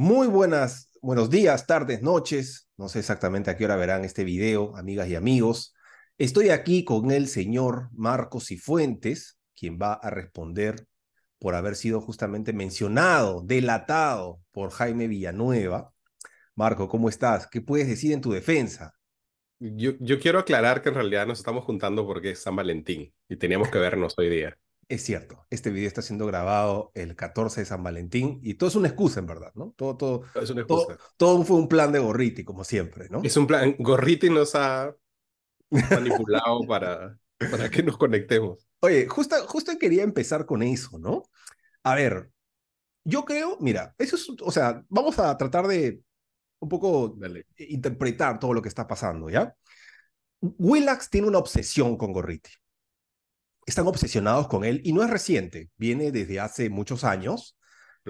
Muy buenas, buenos días, tardes, noches. No sé exactamente a qué hora verán este video, amigas y amigos. Estoy aquí con el señor Marcos Cifuentes, quien va a responder por haber sido justamente mencionado, delatado por Jaime Villanueva. Marco, ¿cómo estás? ¿Qué puedes decir en tu defensa? Yo, yo quiero aclarar que en realidad nos estamos juntando porque es San Valentín y teníamos que vernos hoy día es cierto, este video está siendo grabado el 14 de San Valentín y todo es una excusa en verdad, ¿no? Todo, todo, todo, fue un plan de Gorriti, como siempre, ¿no? Es un plan, Gorriti nos ha manipulado para, para que nos conectemos. Oye, justo, justo quería empezar con eso, ¿no? A ver, yo creo, mira, eso es, o sea, vamos a tratar de un poco interpretar todo lo que está pasando, ¿ya? Willax tiene una obsesión con Gorriti están obsesionados con él y no es reciente, viene desde hace muchos años.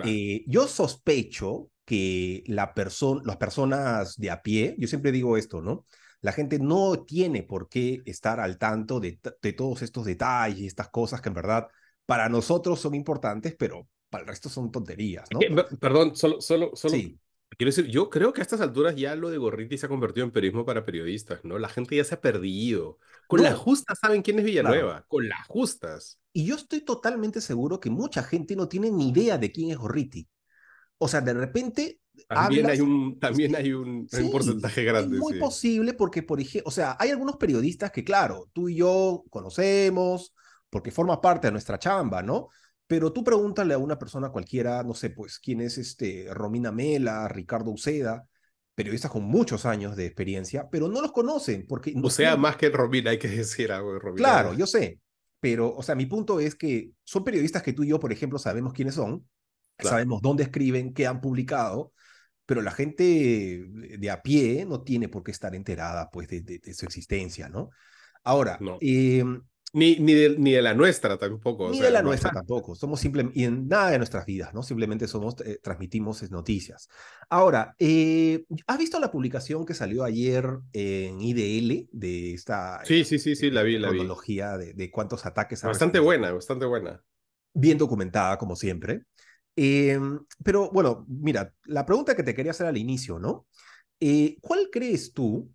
Eh, yo sospecho que la persona las personas de a pie, yo siempre digo esto, ¿no? La gente no tiene por qué estar al tanto de, todos estos detalles, estas cosas que en verdad para nosotros son importantes, pero para el resto son tonterías, ¿no? perdón, solo, solo, solo Quiero decir, yo creo que a estas alturas ya lo de Gorriti se ha convertido en periodismo para periodistas, ¿no? La gente ya se ha perdido. Con las justas saben quién es Villanueva, con las justas. Y yo estoy totalmente seguro que mucha gente no tiene ni idea de quién es Gorriti. O sea, de repente... También hay un, también hay un, porcentaje grande. Es muy posible porque, por ejemplo, o sea, hay algunos periodistas que, claro, tú y yo conocemos porque forma parte de nuestra chamba, ¿no? Pero tú pregúntale a una persona cualquiera, no sé, pues, quién es este Romina Mela, Ricardo Uceda, periodistas con muchos años de experiencia, pero no los conocen porque... o sea, más que Romina, hay que decir algo de Romina. Claro, yo sé. Pero, o sea, mi punto es que son periodistas que tú y yo, por ejemplo, sabemos quiénes son, sabemos dónde escriben, qué han publicado, pero la gente de a pie no tiene por qué estar enterada, pues, de, su existencia, ¿no? Ahora, no. Em, ni, ni, de, ni de la nuestra tampoco. ni de la nuestra tampoco. Somos simplemente, y en nada de nuestras vidas, ¿no? Simplemente somos, eh, transmitimos noticias. Ahora, eh, ¿has visto la publicación que salió ayer en IDL de esta... Sí, eh, sí, sí, sí, la vi, la cronología De, de, cuántos ataques... Bastante buena, bastante buena. Bien documentada, como siempre. Em, pero bueno, mira, la pregunta que te quería hacer al inicio, ¿no? ¿Cuál crees tú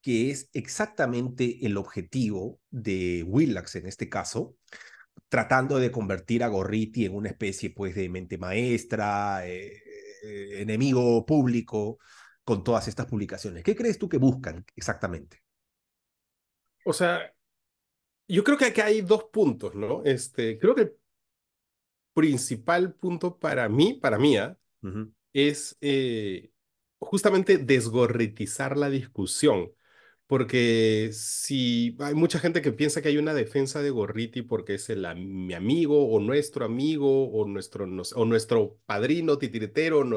que es exactamente el objetivo de Willax en este caso, tratando de convertir a Gorriti en una especie pues de mente maestra, eh, eh, enemigo público, con todas estas publicaciones. ¿Qué crees tú que buscan exactamente? O sea, yo creo que aquí hay dos puntos, ¿no? Este, creo que el principal punto para mí, para mía, ¿ah? es eh, justamente desgorritizar la discusión. Porque si hay mucha gente que piensa que hay una defensa de Gorriti porque es el, mi amigo o nuestro amigo o nuestro, o nuestro padrino titiritero mm.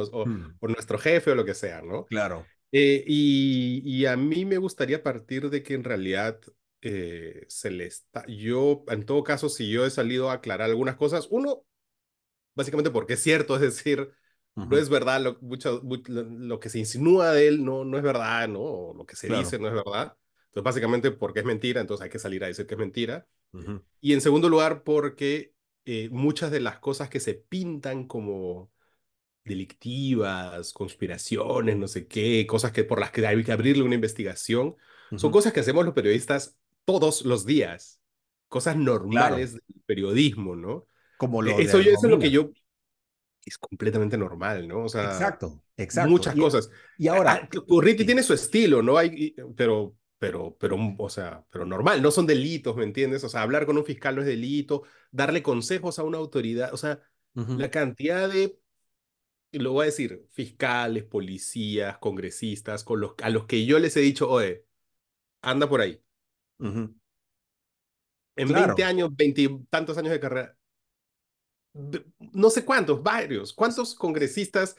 o, nuestro jefe o lo que sea, ¿no? Claro. Eh, y, a mí me gustaría partir de que en realidad eh, se le está, yo en todo caso, si yo he salido a aclarar algunas cosas, uno, básicamente porque es cierto, es decir, no es verdad lo, mucho, lo, que se insinúa de él, no, no es verdad, ¿no? lo que se dice no es verdad. Entonces, básicamente porque es mentira, entonces hay que salir a decir que es mentira. Y en segundo lugar, porque eh, muchas de las cosas que se pintan como delictivas, conspiraciones, no sé qué, cosas que por las que hay que abrirle una investigación, son cosas que hacemos los periodistas todos los días, cosas normales del periodismo, ¿no? E eso, eso es lo que yo es completamente normal, ¿no? O sea, exacto, exacto. Muchas cosas. Y ahora, Curriti tiene su estilo, ¿no? Hay, pero, pero, pero, mm, o sea, pero normal, no son delitos, ¿me entiendes? O sea, hablar con un fiscal no es delito, darle consejos a una autoridad, o sea, la cantidad de, lo voy a decir, fiscales, policías, congresistas, con a los que yo les he dicho, oye, anda por ahí. En 20 años, 20 tantos años de carrera, no sé cuántos, varios, cuántos congresistas,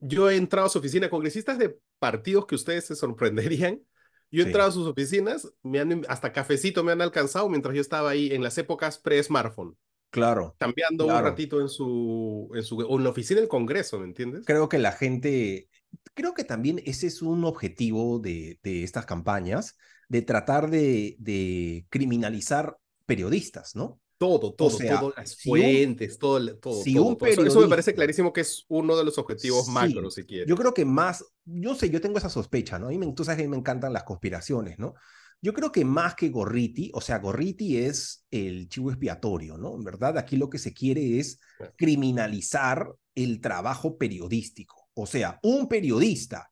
yo he entrado a su oficina, congresistas de partidos que ustedes se sorprenderían. Yo he entrado a sus oficinas, me han, hasta cafecito me han alcanzado mientras yo estaba ahí en las épocas pre-smartphone. Claro. Cambiando un ratito en su, en en la oficina del Congreso, ¿me entiendes? Creo que la gente, creo que también ese es un objetivo de, de estas campañas, de tratar de, de criminalizar periodistas, ¿no? Todo, todo, todo, las fuentes, todo, todo, si Eso, me parece clarísimo que es uno de los objetivos macro, si quieres. Yo creo que más, yo sé, yo tengo esa sospecha, ¿no? Y me, tú sabes me encantan las conspiraciones, ¿no? Yo creo que más que Gorriti, o sea, Gorriti es el chivo expiatorio, ¿no? En verdad, aquí lo que se quiere es criminalizar el trabajo periodístico. O sea, un periodista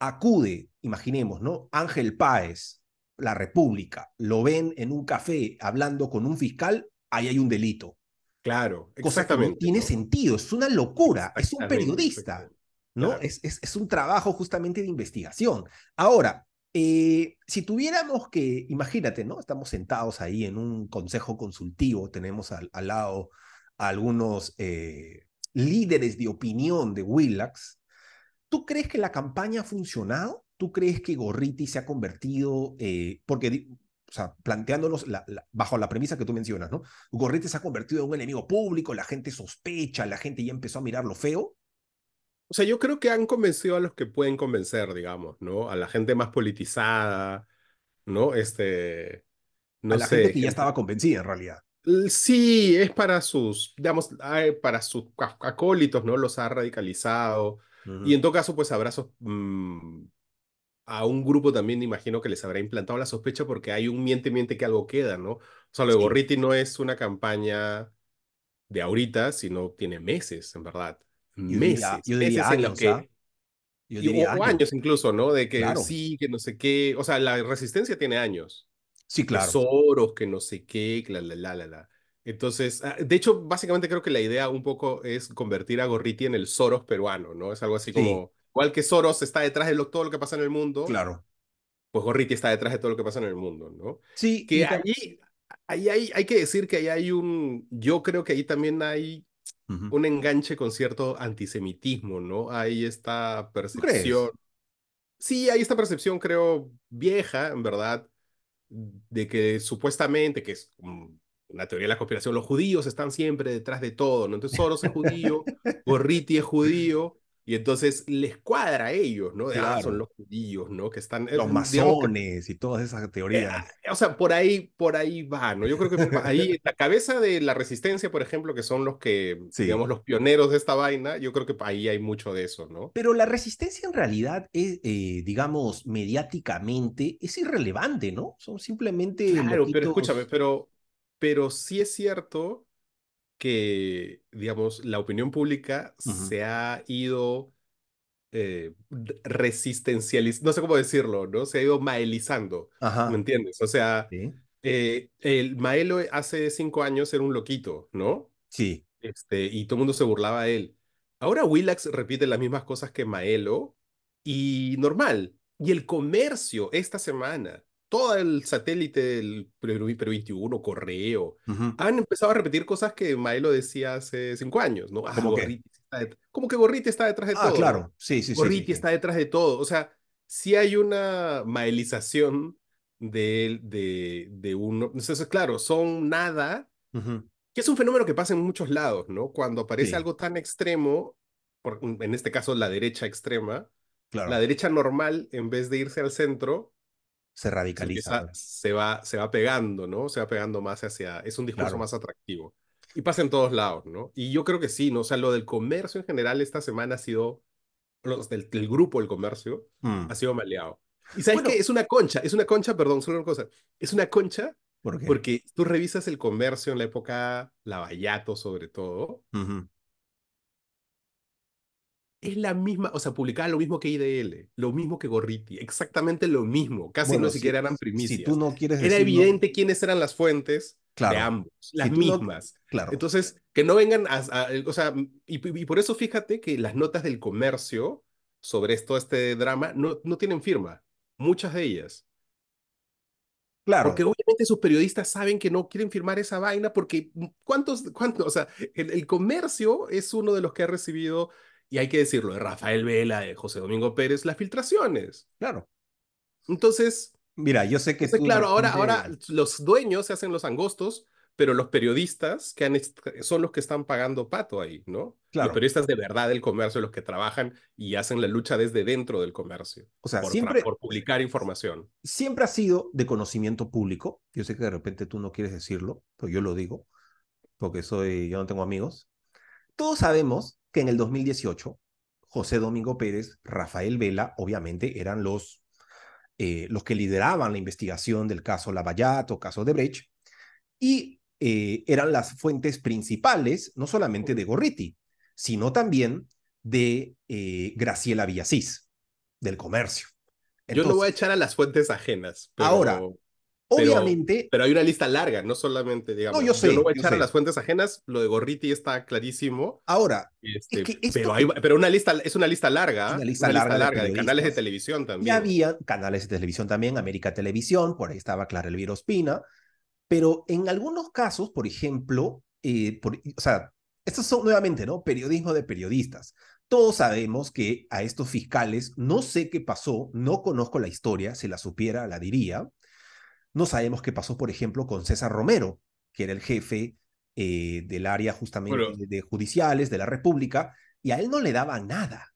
acude, imaginemos, ¿no? Ángel Páez la República lo ven en un café hablando con un fiscal, ahí hay un delito. Claro, exactamente. tiene sentido, es una locura, es un periodista, ¿no? Es, es, un trabajo justamente de investigación. Ahora, eh, si tuviéramos que, imagínate, ¿no? Estamos sentados ahí en un consejo consultivo, tenemos al, lado algunos eh, líderes de opinión de Willax. ¿Tú crees que la campaña ha funcionado? ¿tú crees que Gorriti se ha convertido, eh, porque, o sea, planteándonos bajo la premisa que tú mencionas, ¿no? Gorriti se ha convertido en un enemigo público, la gente sospecha, la gente ya empezó a mirar lo feo. O sea, yo creo que han convencido a los que pueden convencer, digamos, ¿no? A la gente más politizada, ¿no? Este, no a la gente que ya estaba convencida en realidad. Sí, es para sus, digamos, para sus acólitos, ¿no? Los ha radicalizado. Y en todo caso, pues abrazos mm, a un grupo también imagino que les habrá implantado la sospecha porque hay un miente, miente que algo queda, ¿no? O sea, lo de Gorriti no es una campaña de ahorita, sino tiene meses, en verdad. Meses. Yo diría, años, en ¿ah? que... yo años. incluso, ¿no? De que sí, que no sé qué. O sea, la resistencia tiene años. Sí, claro. Soros, que no sé qué, la, la, Entonces, ah, de hecho, básicamente creo que la idea un poco es convertir a Gorriti en el Soros peruano, ¿no? Es algo así como... Igual que Soros está detrás de todo lo que pasa en el mundo. Claro. Pues Gorriti está detrás de todo lo que pasa en el mundo, ¿no? Sí. Que ahí, ahí, hay hay que decir que ahí hay un, yo creo que ahí también hay un enganche con cierto antisemitismo, ¿no? Hay esta percepción. Sí, hay esta percepción, creo, vieja, en verdad, de que supuestamente, que es una teoría de la conspiración, los judíos están siempre detrás de todo, ¿no? Entonces Soros es judío, Gorriti es judío, y entonces les cuadra a ellos, ¿no? De verdad ah, son los judíos, ¿no? Que están... Eh, los mm, masones y todas esas eh, teorías. o sea, por ahí, por ahí va, ¿no? Yo creo que ahí la cabeza de la resistencia, por ejemplo, que son los que, digamos, los pioneros de esta vaina, yo creo que ahí hay mucho de eso, ¿no? Pero la resistencia en realidad es, eh, digamos, mediáticamente, es irrelevante, ¿no? Son simplemente... Claro, pero escúchame, pero, pero sí es cierto que, digamos, la opinión pública se ha ido eh, resistencializando, no sé cómo decirlo, ¿no? Se ha ido maelizando, ¿me entiendes? O sea, eh, el Maelo hace cinco años era un loquito, ¿no? Sí. Este, y todo el mundo se burlaba de él. Ahora Willax repite las mismas cosas que Maelo y normal. Y el comercio esta semana todo el satélite, del Pre, 21, correo, han empezado a repetir cosas que Maelo decía hace cinco años, ¿no? Ah, como que Gorriti está detrás de ah, todo. Ah, claro, sí, sí. Gorriti sí, está detrás de todo. O sea, si hay una maelización de, de, de uno. claro, son nada, que es un fenómeno que pasa en muchos lados, ¿no? Cuando aparece algo tan extremo, en este caso la derecha extrema, la derecha normal, en vez de irse al centro, se radicaliza. se, va, se va pegando, ¿no? Se va pegando más hacia, es un discurso más atractivo. Y pasa en todos lados, ¿no? Y yo creo que sí, ¿no? O sea, lo del comercio en general esta semana ha sido, del, el grupo del Comercio, mm. ha sido maleado. Y sabes que es una concha, es una concha, perdón, solo una cosa, es una concha porque tú revisas el comercio en la época Lavallato sobre todo, es la misma, o sea, publicaba lo mismo que IDL, lo mismo que Gorriti, exactamente lo mismo, casi no siquiera eran primicias. Si tú no quieres Era evidente quiénes eran las fuentes de ambos, las mismas. Entonces, que no vengan a, o sea, y, por eso fíjate que las notas del comercio sobre esto, este drama, no, no tienen firma, muchas de ellas. Claro. Porque obviamente sus periodistas saben que no quieren firmar esa vaina porque mm, ¿cuántos, cuántos o sea, el comercio es uno de los que ha recibido y hay que decirlo, de Rafael Vela, de José Domingo Pérez, las filtraciones. Claro. Entonces. Mira, yo sé que. Entonces, claro, ahora, ahora los dueños se hacen los angostos, pero los periodistas que han son los que están pagando pato ahí, ¿no? Claro. Los periodistas de verdad del comercio, los que trabajan y hacen la lucha desde dentro del comercio. O sea, siempre. Por publicar información. Siempre ha sido de conocimiento público. Yo sé que de repente tú no quieres decirlo, pero yo lo digo, porque soy, yo no tengo amigos. Todos sabemos que en el 2018 José Domingo Pérez, Rafael Vela, obviamente eran los, eh, los que lideraban la investigación del caso Lavallato, caso de Brecht, y eh, eran las fuentes principales, no solamente de Gorriti, sino también de eh, Graciela Villasís, del comercio. Yo no voy a echar a las fuentes ajenas. Pero... Ahora, Obviamente. Pero, hay una lista larga, no solamente, digamos. No, yo sé. no voy a echar a las fuentes ajenas, lo de Gorriti está clarísimo. Ahora. Este, pero, una lista, es una lista larga. ¿eh? Una lista, larga, de, canales de televisión también. Ya había canales de televisión también, América Televisión, por ahí estaba Clara Elvira Ospina. Pero en algunos casos, por ejemplo, eh, o sea, estos son nuevamente, ¿no? Periodismo de periodistas. Todos sabemos que a estos fiscales, no sé qué pasó, no conozco la historia, si la supiera la diría, no sabemos qué pasó, por ejemplo, con César Romero, que era el jefe eh, del área justamente de, judiciales de la República, y a él no le daban nada.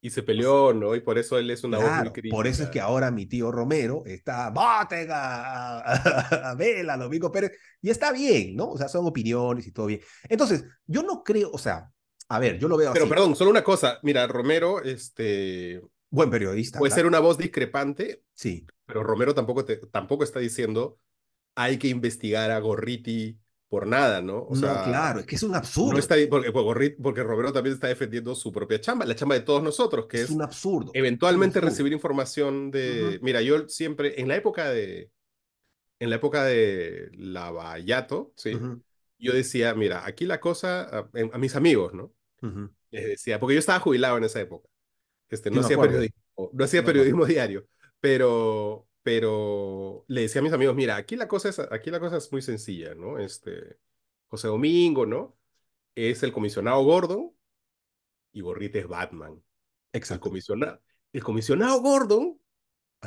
Y se peleó, ¿no? Y por eso él es una voz muy crítica. Por eso es que ahora mi tío Romero está, vátega, a, a, a Vela, Domingo Pérez! Y está bien, ¿no? O sea, son opiniones y todo bien. Entonces, yo no creo, o sea, a ver, yo lo veo Pero perdón, solo una cosa. Mira, Romero, este... Buen periodista. Puede ser una voz discrepante. Sí. Pero Romero tampoco, tampoco está diciendo hay que investigar a Gorriti por nada, ¿no? O no, claro, es que es un absurdo. porque, Romero también está defendiendo su propia chamba, la chamba de todos nosotros, que es, un absurdo. Eventualmente recibir información de... Mira, yo siempre, en la época de... En la época de Lavallato, ¿sí? Yo decía, mira, aquí la cosa, a, mis amigos, ¿no? Les decía, porque yo estaba jubilado en esa época. Este, no, hacía periodismo, no hacía periodismo diario pero, pero le decía a mis amigos, mira, aquí la cosa es, aquí la cosa es muy sencilla, ¿no? Este, José Domingo, ¿no? Es el comisionado Gordon y Gorrita es Batman. Exacto. El comisionado, el comisionado Gordon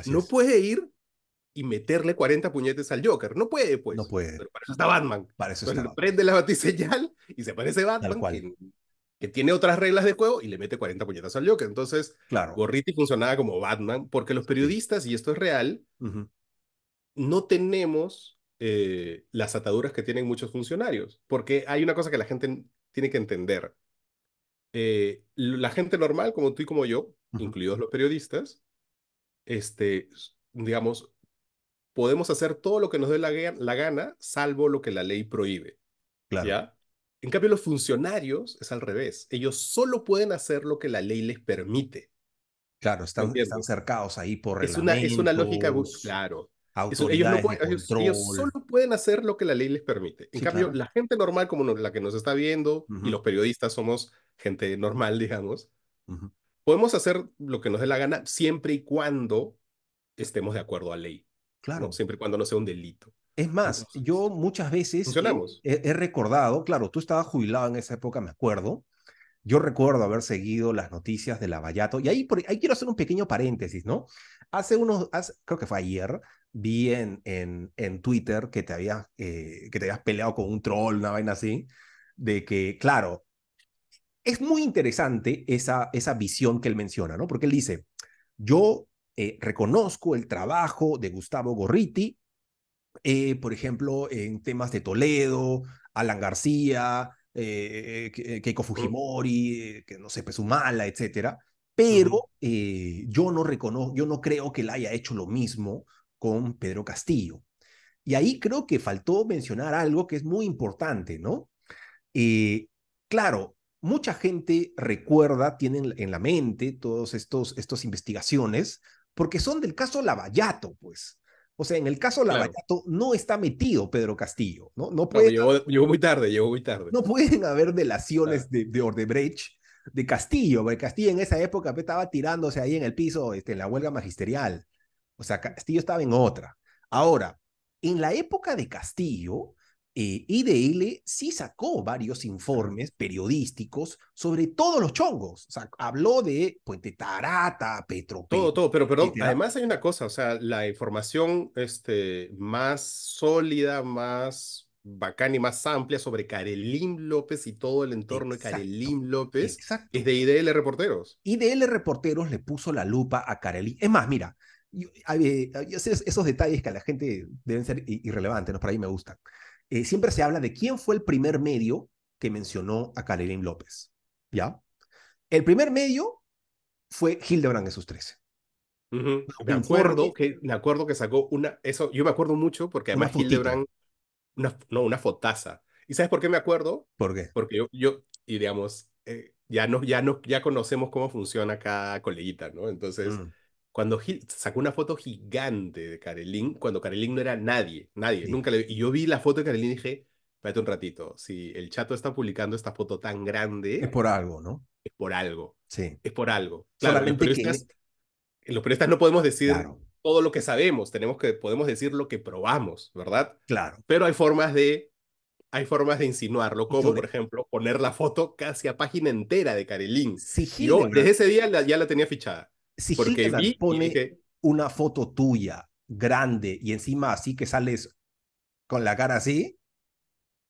no puede ir y meterle 40 puñetes al Joker. No puede, pues. No puede. Pero para eso está Batman. Para eso está Batman. Prende la batiseñal y se parece Batman, que tiene otras reglas de juego y le mete 40 puñetas al Joker. Entonces, claro. Gorriti funcionaba como Batman, porque los periodistas, y esto es real, no tenemos eh, las ataduras que tienen muchos funcionarios, porque hay una cosa que la gente tiene que entender. Eh, la gente normal, como tú y como yo, incluidos los periodistas, este, digamos, podemos hacer todo lo que nos dé la, gana, salvo lo que la ley prohíbe. Claro. En cambio, los funcionarios es al revés. Ellos solo pueden hacer lo que la ley les permite. Claro, están, están cercados ahí por es una Es una lógica, claro. ellos, solo pueden hacer lo que la ley les permite. En cambio, la gente normal, como la que nos está viendo, y los periodistas somos gente normal, digamos, podemos hacer lo que nos dé la gana siempre y cuando estemos de acuerdo a ley. Claro. Siempre y cuando no sea un delito. Es más, yo muchas veces he, recordado, claro, tú estabas jubilado en esa época, me acuerdo. Yo recuerdo haber seguido las noticias de Lavallato, y ahí, por, ahí quiero hacer un pequeño paréntesis, ¿no? Hace unos, creo que fue ayer, vi en, en, Twitter que te, habías, eh, que te habías peleado con un troll, una vaina así, de que, claro, es muy interesante esa, esa visión que él menciona, ¿no? Porque él dice, yo eh, reconozco el trabajo de Gustavo Gorriti eh, por ejemplo, en temas de Toledo, Alan García, eh, eh, Keiko Fujimori, que no sé, Pesumala, etcétera. Pero yo no reconozco, yo no creo que él haya hecho lo mismo con Pedro Castillo. Y ahí creo que faltó mencionar algo que es muy importante, ¿no? claro, mucha gente recuerda, tienen en la mente todas estas investigaciones, porque son del caso Lavallato, pues. O sea, en el caso claro. Lavallato no está metido Pedro Castillo, ¿no? no pues, puede. llegó, muy tarde, llegó muy tarde. No pueden haber delaciones de, de Ordebrecht de Castillo, porque Castillo en esa época pues, estaba tirándose ahí en el piso este, en la huelga magisterial. O sea, Castillo estaba en otra. Ahora, en la época de Castillo, y eh, IDL sí sacó varios informes periodísticos sobre todos los chongos. O sea, habló de Puente Tarata, Petro. Todo, todo, pero perdón, además hay una cosa, o sea, la información este, más sólida, más bacán y más amplia sobre Karelim López y todo el entorno de Karelim López es de IDL Reporteros. IDL Reporteros le puso la lupa a Karelim. Es más, mira, eh, esos, detalles que a la gente deben ser irrelevantes, ¿no? Para mí me gustan. Eh, siempre se habla de quién fue el primer medio que mencionó a Karelim López. ¿Ya? El primer medio fue Hildebrand en sus 13. Me acuerdo que me acuerdo que sacó una eso yo me acuerdo mucho porque además una Hildebrand una, no una fotaza y sabes por qué me acuerdo por qué porque yo, yo y digamos eh, ya no ya no ya conocemos cómo funciona cada coleguita no entonces mm. Cuando Gil, sacó una foto gigante de Karelin, cuando Karelin no era nadie, nadie, nunca le Y yo vi la foto de Karelin y dije, espérate un ratito, si el chato está publicando esta foto tan grande... Es por algo, ¿no? Es por algo. Sí. Es por algo. Claro, los periodistas, no podemos decir todo lo que sabemos, tenemos que, podemos decir lo que probamos, ¿verdad? Claro. Pero hay formas de hay formas de insinuarlo, como por ejemplo poner la foto casi a página entera de Karelin. Sí, Yo desde ese día ya la tenía fichada si Porque pone una foto tuya grande y encima así que sales con la cara así,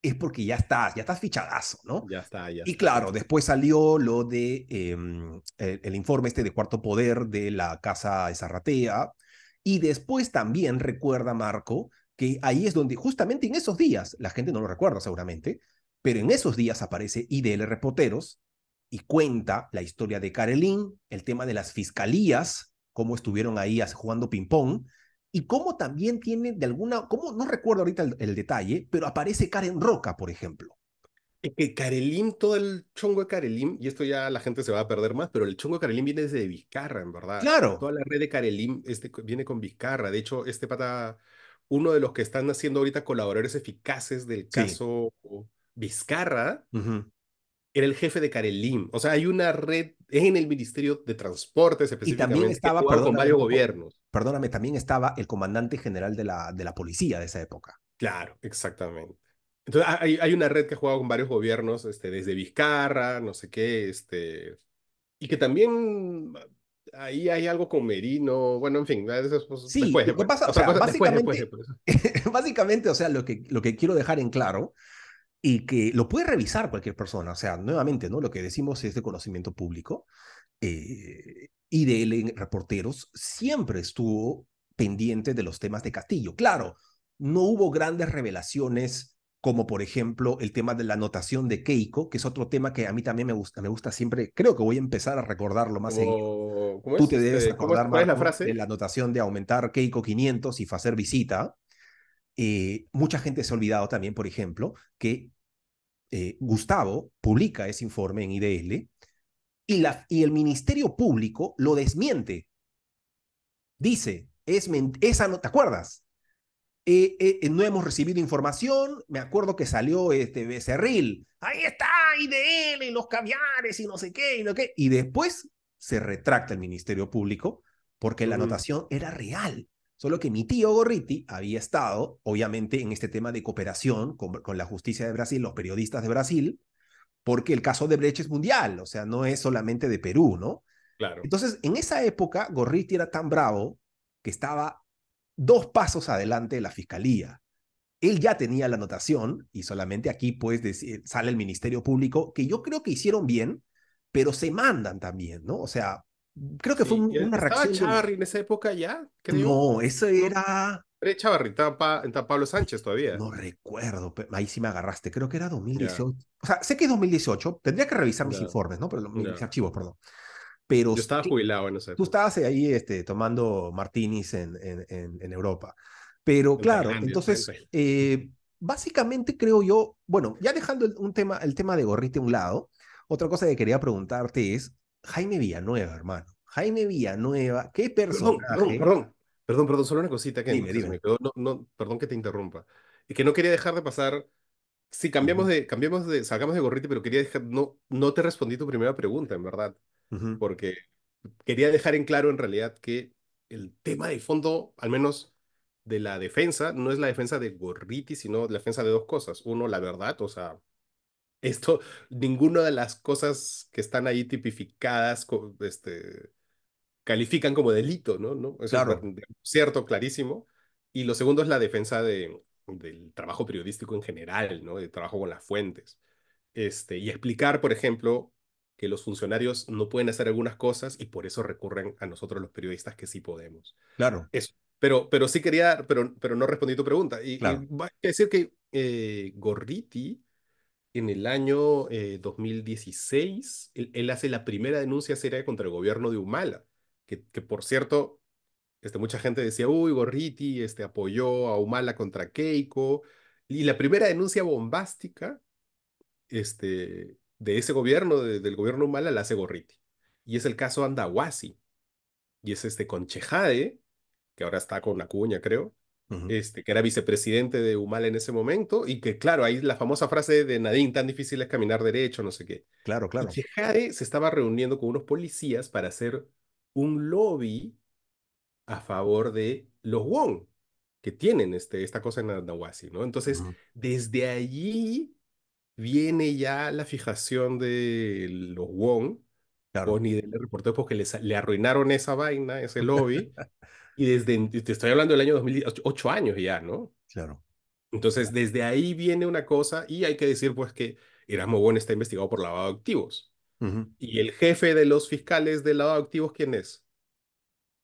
es porque ya estás, ya estás fichadazo, ¿no? Ya está, ya. Está. Y claro, después salió lo de em, el, informe este de Cuarto Poder de la Casa de Zarratea. Y después también recuerda Marco que ahí es donde justamente en esos días, la gente no lo recuerda seguramente, pero en esos días aparece IDL Reporteros y cuenta la historia de Karelin, el tema de las fiscalías, cómo estuvieron ahí jugando ping-pong, y cómo también tiene de alguna, cómo, no recuerdo ahorita el, detalle, pero aparece Karen Roca, por ejemplo. Es que Karelim, todo el chongo de Karelim, y esto ya la gente se va a perder más, pero el chongo de Karelim viene desde Vizcarra, en verdad. Claro. Toda la red de Karelim este, viene con Vizcarra. De hecho, este pata, uno de los que están haciendo ahorita colaboradores eficaces del caso Vizcarra, era el jefe de Carelim, O sea, hay una red en el Ministerio de Transportes específicamente. Y también estaba, con varios gobiernos. Perdóname, también estaba el comandante general de la, de la policía de esa época. Claro, exactamente. Entonces, hay, hay una red que ha jugado con varios gobiernos, este, desde Vizcarra, no sé qué, este, y que también ahí hay algo con Merino, bueno, en fin, eso, sí, Pasa, básicamente, o sea, lo que, lo que quiero dejar en claro y que lo puede revisar cualquier persona. O sea, nuevamente, ¿no? Lo que decimos es de conocimiento público. Eh, de en Reporteros siempre estuvo pendiente de los temas de Castillo. Claro, no hubo grandes revelaciones como por ejemplo el tema de la anotación de Keiko, que es otro tema que a mí también me gusta, me gusta siempre, creo que voy a empezar a recordarlo más Tú te debes este, acordar ¿Cómo la frase? de la anotación de aumentar Keiko 500 y hacer visita. Eh, mucha gente se ha olvidado también, por ejemplo, que eh, Gustavo publica ese informe en IDL y, el Ministerio Público lo desmiente. Dice, es esa no, ¿te acuerdas? Eh, no hemos recibido información, me acuerdo que salió este Becerril, ahí está IDL y los caviares y no sé qué y y después se retracta el Ministerio Público porque la anotación era real. Solo que mi tío Gorriti había estado, obviamente, en este tema de cooperación con, la justicia de Brasil, los periodistas de Brasil, porque el caso de Brecht es mundial, o sea, no es solamente de Perú, ¿no? Claro. Entonces, en esa época, Gorriti era tan bravo que estaba dos pasos adelante de la fiscalía. Él ya tenía la anotación y solamente aquí pues sale el Ministerio Público, que yo creo que hicieron bien, pero se mandan también, ¿no? O sea, Creo que fue una reacción. ¿Estaba Chavarri en esa época ya? Creo. No, eso era. Era Chavarri, estaba, Pablo Sánchez todavía. No recuerdo, ahí sí me agarraste. Creo que era 2018. O sea, sé que es 2018. Tendría que revisar mis informes, ¿no? Pero, mis archivos, perdón. Pero Yo estaba jubilado en esa Tú estabas ahí este, tomando martinis en, en, en, Europa. Pero claro, entonces, eh, básicamente creo yo, bueno, ya dejando el, un tema, el tema de Gorrite a un lado, otra cosa que quería preguntarte es, Jaime Villanueva, hermano. Jaime Villanueva, qué personaje. Perdón, perdón, perdón, solo una cosita que no, perdón que te interrumpa. Y que no quería dejar de pasar. Sí, cambiamos de, cambiamos de, sacamos de Gorriti, pero quería dejar, no, no te respondí tu primera pregunta, en verdad, porque quería dejar en claro en realidad que el tema de fondo, al menos de la defensa, no es la defensa de Gorriti, sino la defensa de dos cosas. Uno, la verdad, o sea, esto, ninguna de las cosas que están ahí tipificadas, este, califican como delito, ¿no? ¿No? Es claro. cierto, clarísimo. Y lo segundo es la defensa de, del trabajo periodístico en general, ¿no? El trabajo con las fuentes. Este, y explicar, por ejemplo, que los funcionarios no pueden hacer algunas cosas y por eso recurren a nosotros los periodistas que sí podemos. Claro. Eso. Pero, pero sí quería, pero, pero no respondí tu pregunta. Y, a decir que eh, Gorriti en el año 2016 eh, él, hace la primera denuncia seria contra el gobierno de Humala, que, por cierto, este, mucha gente decía, uy, Gorriti este, apoyó a Humala contra Keiko, y la primera denuncia bombástica este, de ese gobierno, del gobierno Humala, la hace Gorriti. Y es el caso Andahuasi, y es este con que ahora está con la cuña, creo, este, que era vicepresidente de Humala en ese momento, y que, claro, ahí la famosa frase de Nadine, tan difícil es caminar derecho, no sé qué. Claro, claro. se estaba reuniendo con unos policías para hacer un lobby a favor de los Wong, que tienen este, esta cosa en Andahuasi, ¿no? Entonces, desde allí viene ya la fijación de los Wong, pues claro. ni del reportero porque pues, le arruinaron esa vaina, ese lobby, Y desde, te estoy hablando del año 2008, ocho años ya, ¿no? Claro. Entonces, desde ahí viene una cosa y hay que decir, pues, que Erasmo Bon está investigado por lavado de activos. Y el jefe de los fiscales del lavado de activos, ¿quién es?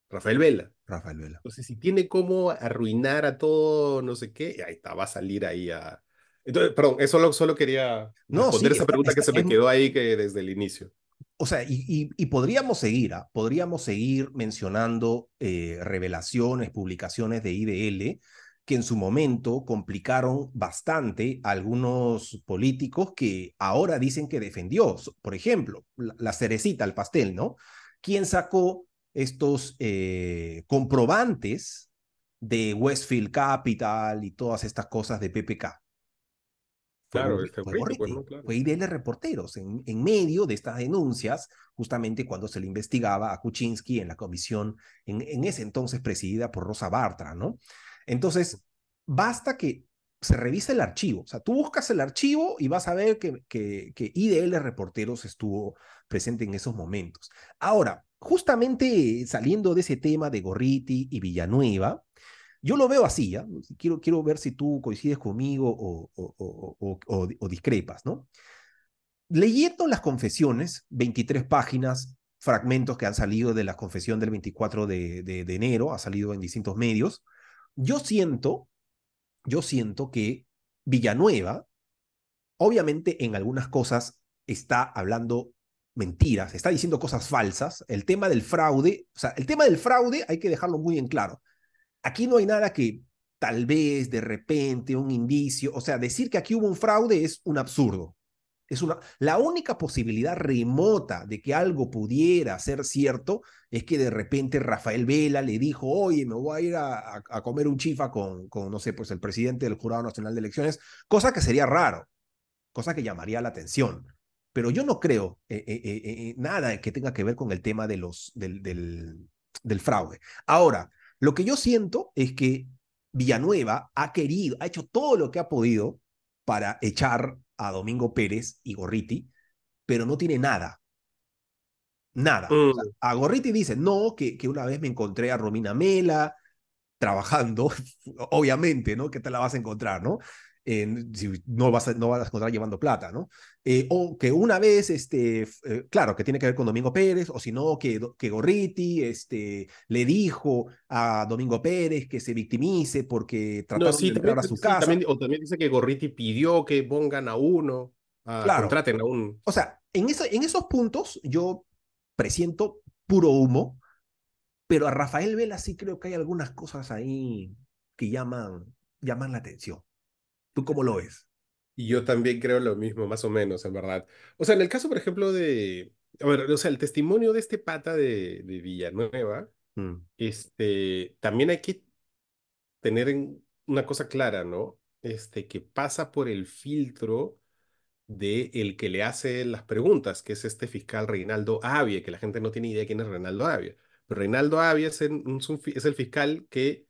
Rafael Vela. Rafael Vela. Entonces, si tiene cómo arruinar a todo, no sé qué, ahí está, va a salir ahí a... Entonces, perdón, eso solo, solo quería no, responder esa pregunta que se me quedó ahí que desde el inicio o sea, y, podríamos seguir, ¿ah? podríamos seguir mencionando eh, revelaciones, publicaciones de IDL que en su momento complicaron bastante a algunos políticos que ahora dicen que defendió. Por ejemplo, la, cerecita el pastel, ¿no? ¿Quién sacó estos eh, comprobantes de Westfield Capital y todas estas cosas de PPK? Este, pues, claro, fue, IDL Reporteros, en, medio de estas denuncias, justamente cuando se le investigaba a Kuczynski en la comisión, en, ese entonces presidida por Rosa Bartra, ¿no? Entonces, basta que se revise el archivo. O sea, tú buscas el archivo y vas a ver que, que, que IDL Reporteros estuvo presente en esos momentos. Ahora, justamente saliendo de ese tema de Gorriti y Villanueva, yo lo veo así, Quiero, quiero ver si tú coincides conmigo o, o, discrepas, ¿no? Leyendo las confesiones, 23 páginas, fragmentos que han salido de la confesión del 24 de, de enero, ha salido en distintos medios, yo siento, yo siento que Villanueva, obviamente en algunas cosas está hablando mentiras, está diciendo cosas falsas. El tema del fraude, o sea, el tema del fraude hay que dejarlo muy en claro. Aquí no hay nada que tal vez, de repente, un indicio. O sea, decir que aquí hubo un fraude es un absurdo. Es una, la única posibilidad remota de que algo pudiera ser cierto es que de repente Rafael Vela le dijo, oye, me voy a ir a, comer un chifa con, con, no sé, pues el presidente del Jurado Nacional de Elecciones, cosa que sería raro, cosa que llamaría la atención. Pero yo no creo eh, eh, eh, nada que tenga que ver con el tema de los, del, del fraude. Ahora, lo que yo siento es que Villanueva ha querido, ha hecho todo lo que ha podido para echar a Domingo Pérez y Gorriti, pero no tiene nada. Nada. Mm. a Gorriti dice, no, que, que una vez me encontré a Romina Mela trabajando, obviamente, ¿no? Que te la vas a encontrar, no? no vas, a, no vas a encontrar llevando plata, ¿no? Eh, o que una vez, este, eh, claro, que tiene que ver con Domingo Pérez, o si no, que, que Gorriti este, le dijo a Domingo Pérez que se victimice porque trató de entrar a su casa. o también dice que Gorriti pidió que pongan a uno, a, claro. contraten a un. O sea, en, en esos puntos yo presiento puro humo, pero a Rafael Vela sí creo que hay algunas cosas ahí que llaman, llaman la atención. ¿Tú cómo lo ves? Y yo también creo lo mismo, más o menos, en verdad. O sea, en el caso, por ejemplo, de. A ver, o sea, el testimonio de este pata de, Villanueva, mm. este, también hay que tener una cosa clara, ¿no? Este, que pasa por el filtro de el que le hace las preguntas, que es este fiscal Reinaldo Avia, que la gente no tiene idea quién es Reinaldo Avia. Reinaldo Avia es el fiscal que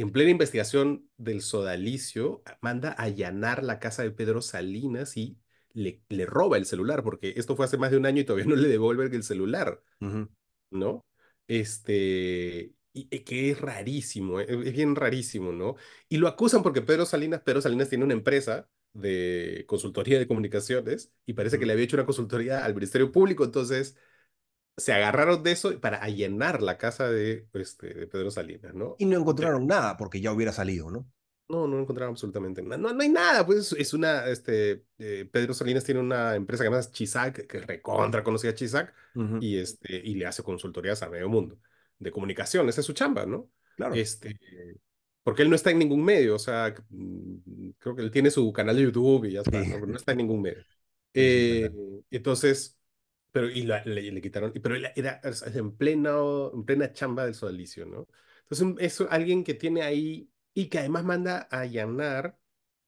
en plena investigación del sodalicio, manda a allanar la casa de Pedro Salinas y le, roba el celular, porque esto fue hace más de un año y todavía no le devuelven el celular, ¿no? Este, y, que es rarísimo, eh, es bien rarísimo, ¿no? Y lo acusan porque Pedro Salinas, Pedro Salinas tiene una empresa de consultoría de comunicaciones y parece que le había hecho una consultoría al Ministerio Público, entonces se agarraron de eso para llenar la casa de, este, de Pedro Salinas, ¿no? Y no encontraron nada porque ya hubiera salido, ¿no? No, no encontraron absolutamente nada. No, no hay nada, pues es una, este, eh, Pedro Salinas tiene una empresa que se llama Chisac, que recontra a Chisac, y, este, y le hace consultorías a medio mundo de comunicación, esa es su chamba, ¿no? Claro. Este, porque él no está en ningún medio, o sea, mm, creo que él tiene su canal de YouTube y ya está, no, está en ningún medio. Eh, entonces, pero, y, le, quitaron, pero era, en, plena, en plena chamba del sodalicio, ¿no? Entonces es alguien que tiene ahí y que además manda a allanar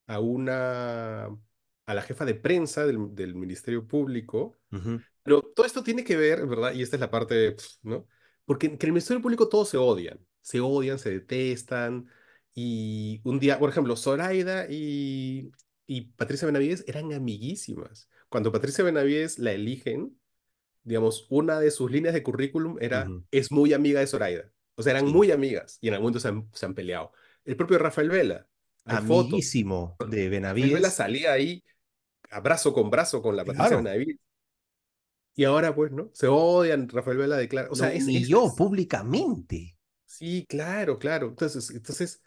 a una, a la jefa de prensa del, del Ministerio Público. Pero todo esto tiene que ver, ¿verdad? Y esta es la parte, ¿no? Porque en el Ministerio Público todos se odian, se odian, se detestan. Y un día, por ejemplo, Zoraida y, y Patricia Benavides eran amiguísimas. Cuando Patricia Benavides la eligen, digamos, una de sus líneas de currículum era, es muy amiga de Zoraida. O sea, eran muy amigas y en algún momento se han, peleado. El propio Rafael Vela. Amiguísimo de Benavides. Rafael Vela salía ahí abrazo con brazo con la Patricia de Benavides. Y ahora, pues, ¿no? Se odian, Rafael Vela declara. O sea, es, yo públicamente. Sí, claro, claro. Entonces, entonces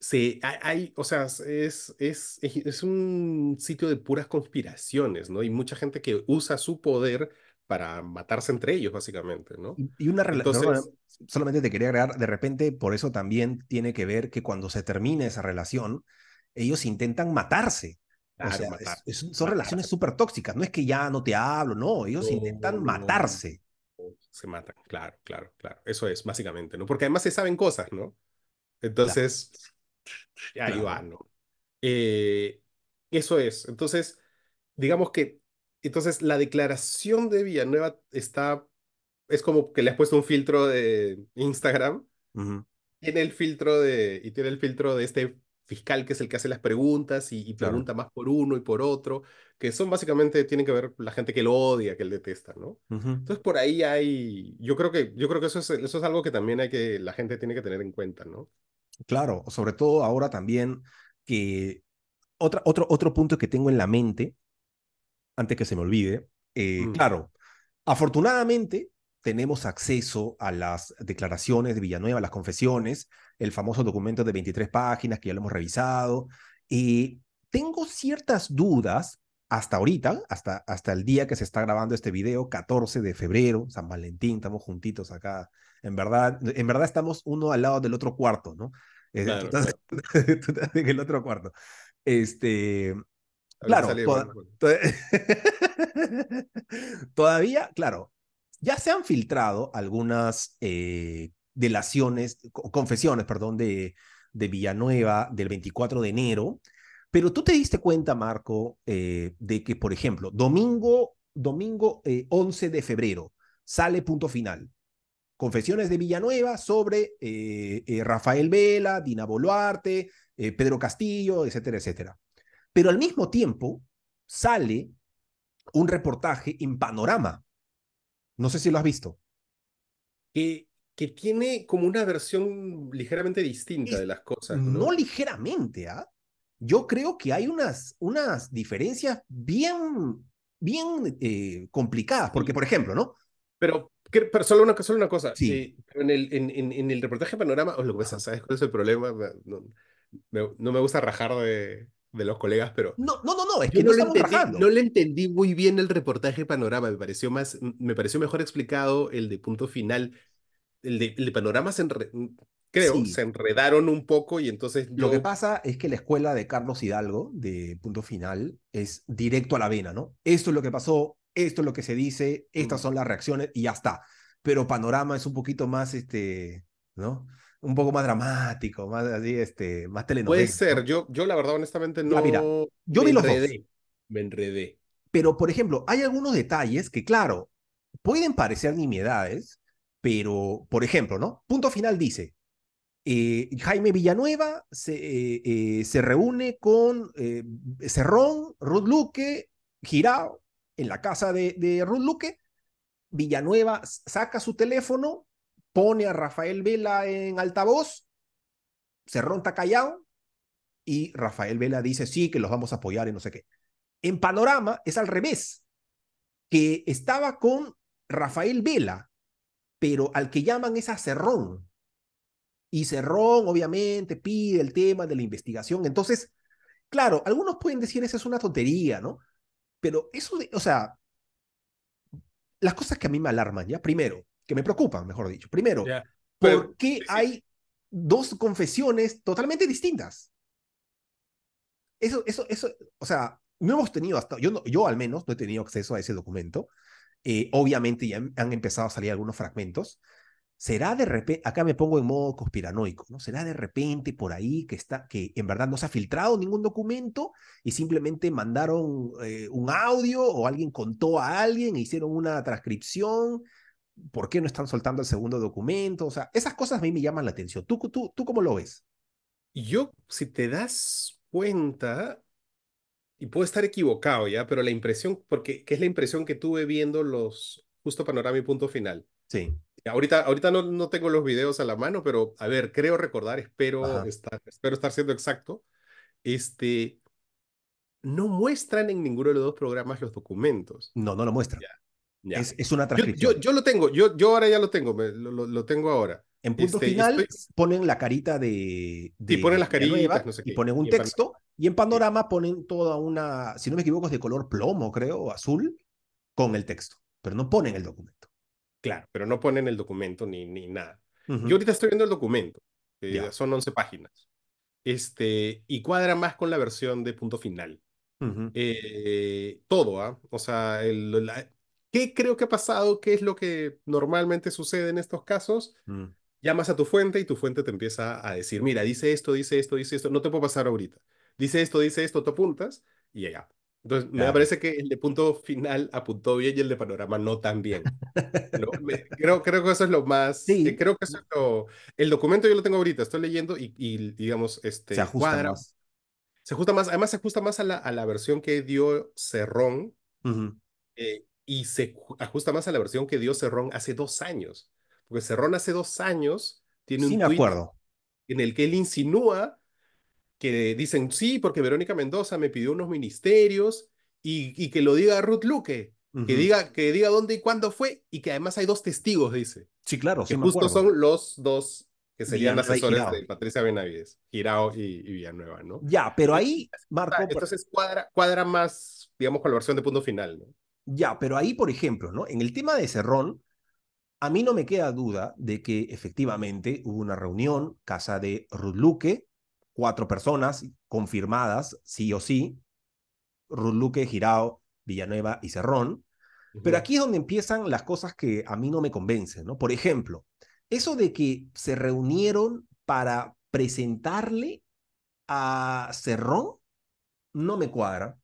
se, hay, o sea, es, es, es un sitio de puras conspiraciones, ¿no? Y mucha gente que usa su poder para matarse entre ellos, básicamente, ¿no? Y una relación, solamente te quería agregar, de repente, por eso también tiene que ver que cuando se termina esa relación, ellos intentan matarse. o sea, son relaciones súper tóxicas, no es que ya no te hablo, no, ellos intentan matarse. Se matan, claro, claro, claro. Eso es, básicamente, ¿no? Porque además se saben cosas, ¿no? Entonces, ahí va, ¿no? Eh, eso es. Entonces, digamos que entonces, la declaración de Villanueva está, es como que le has puesto un filtro de Instagram, tiene el filtro de, y tiene el filtro de este fiscal que es el que hace las preguntas y, pregunta más por uno y por otro, que son básicamente, tienen que ver la gente que lo odia, que él detesta, ¿no? Entonces por ahí hay, yo creo que, yo creo que eso es, eso es algo que también hay que, la gente tiene que tener en cuenta, ¿no? Claro, sobre todo ahora también que otra, otro, otro punto que tengo en la mente antes que se me olvide, eh, mm. claro, afortunadamente tenemos acceso a las declaraciones de Villanueva, las confesiones, el famoso documento de 23 páginas que ya lo hemos revisado. Y tengo ciertas dudas hasta ahorita, hasta, hasta el día que se está grabando este video, 14 de febrero, San Valentín, estamos juntitos acá. En verdad, en verdad estamos uno al lado del otro cuarto, ¿no? Eh, en el otro cuarto. Este, Claro, pues. todavía, claro, ya se han filtrado algunas eh, delaciones, confesiones, perdón, de, de Villanueva del 24 de enero, pero tú te diste cuenta, Marco, eh, de que, por ejemplo, domingo, domingo 11 eh, de febrero sale punto final. Confesiones de Villanueva sobre Rafael Vela, Dina Boluarte, Pedro Castillo, etcétera, etcétera. Pero al mismo tiempo sale un reportaje en Panorama. No sé si lo has visto. Que, que tiene como una versión ligeramente distinta de las cosas. No, ligeramente, ¿ah? Yo creo que hay unas, unas diferencias bien, bien eh, complicadas, porque, por ejemplo, ¿no? Pero, pero solo una, una cosa. Sí. Eh, en, el, en, en, el reportaje Panorama, oh, lo que ¿sabes cuál es el problema? No, no, me gusta rajar de, de los colegas, pero... No, no, no, es que no, le entendí, muy bien el reportaje Panorama, me pareció, más, me pareció mejor explicado el de punto final. El de, Panorama se creo, se enredaron un poco y entonces... Lo que pasa es que la escuela de Carlos Hidalgo, de punto final, es directo a la vena, ¿no? Esto es lo que pasó, esto es lo que se dice, estas mm. son las reacciones y ya está. Pero Panorama es un poquito más, este, ¿no? un poco más dramático, más así, este, más telenovela. Puede ser, yo, yo la verdad, honestamente, no. yo me enredé. Me enredé. Pero, por ejemplo, hay algunos detalles que, claro, pueden parecer nimiedades, pero, por ejemplo, ¿no? Punto final dice, eh, Jaime Villanueva se, eh, eh, se reúne con Cerrón, Ruth Luque, Girao, en la casa de, de Ruth Luque. Villanueva saca su teléfono, pone a Rafael Vela en altavoz, Cerrón está callado y Rafael Vela dice sí, que los vamos a apoyar y no sé qué. En Panorama es al revés, que estaba con Rafael Vela, pero al que llaman es a Cerrón. Y Cerrón obviamente pide el tema de la investigación. Entonces, claro, algunos pueden decir esa es una tontería, ¿no? Pero eso, o sea, las cosas que a mí me alarman, ¿ya? Primero, que me preocupan, mejor dicho. Primero, ¿por qué hay dos confesiones totalmente distintas? Eso, eso, eso, o sea, no hemos tenido hasta, yo, yo al menos no he tenido acceso a ese documento. Eh, obviamente ya han, empezado a salir algunos fragmentos. ¿Será de repente, acá me pongo en modo conspiranoico, ¿no? ¿Será de repente por ahí que está, que en verdad no se ha filtrado ningún documento y simplemente mandaron eh, un audio o alguien contó a alguien e hicieron una transcripción ¿por qué no están soltando el segundo documento? O sea, esas cosas a mí me llaman la atención. ¿Tú, tú, tú cómo lo ves? Yo, si te das cuenta, y puedo estar equivocado ya, pero la impresión, porque qué es la impresión que tuve viendo los justo panorama y punto final. Sí. Ahorita, ahorita no, no tengo los videos a la mano, pero a ver, creo recordar, espero, estar, espero estar siendo exacto. Este, no muestran en ninguno de los dos programas los documentos. No, no lo muestran. Ya. Es, es, una transcripción. Yo, yo, lo tengo, yo, yo ahora ya lo tengo, lo, lo, tengo ahora. En punto este, final ponen la carita de... de ponen las caritas, no sé qué, Y ponen un texto y en panorama ponen toda una, si no me equivoco, es de color plomo, creo, azul, con el texto, pero no ponen el documento. Claro, pero no ponen el documento ni, ni nada. Yo ahorita estoy viendo el documento, eh, son 11 páginas, este, y cuadra más con la versión de punto final. Eh, todo, ¿ah? o sea, el, ¿Qué creo que ha pasado? ¿Qué es lo que normalmente sucede en estos casos? Mm. Llamas a tu fuente y tu fuente te empieza a decir, mira, dice esto, dice esto, dice esto, no te puedo pasar ahorita. Dice esto, dice esto, te apuntas y ya. Entonces, me parece que el de punto final apuntó bien y el de panorama no tan bien. creo, creo que eso es lo más... Eh, sí. creo que eso es lo... El documento yo lo tengo ahorita, estoy leyendo y, y digamos, este... Se ajusta más. Se ajusta más, además se ajusta más a la, a la versión que dio Cerrón, uh y se ajusta más a la versión que dio Cerrón hace dos años. Porque Cerrón hace dos años tiene un tweet acuerdo. en el que él insinúa que dicen sí, porque Verónica Mendoza me pidió unos ministerios y, y que lo diga Ruth Luque, que, diga, que diga dónde y cuándo fue y que además hay dos testigos, dice. Sí, claro. Que justo son los dos que serían asesores de Patricia Benavides, Girao y, Villanueva, ¿no? Ya, pero ahí, Marco. Entonces cuadra, cuadra más, digamos, con la versión de punto final, ¿no? Ya, pero ahí, por ejemplo, ¿no? En el tema de Cerrón, a mí no me queda duda de que efectivamente hubo una reunión, casa de Rudluque, cuatro personas confirmadas, sí o sí, Rudluque, Girao, Villanueva y Cerrón. Pero aquí es donde empiezan las cosas que a mí no me convencen, ¿no? Por ejemplo, eso de que se reunieron para presentarle a Cerrón, no me cuadra.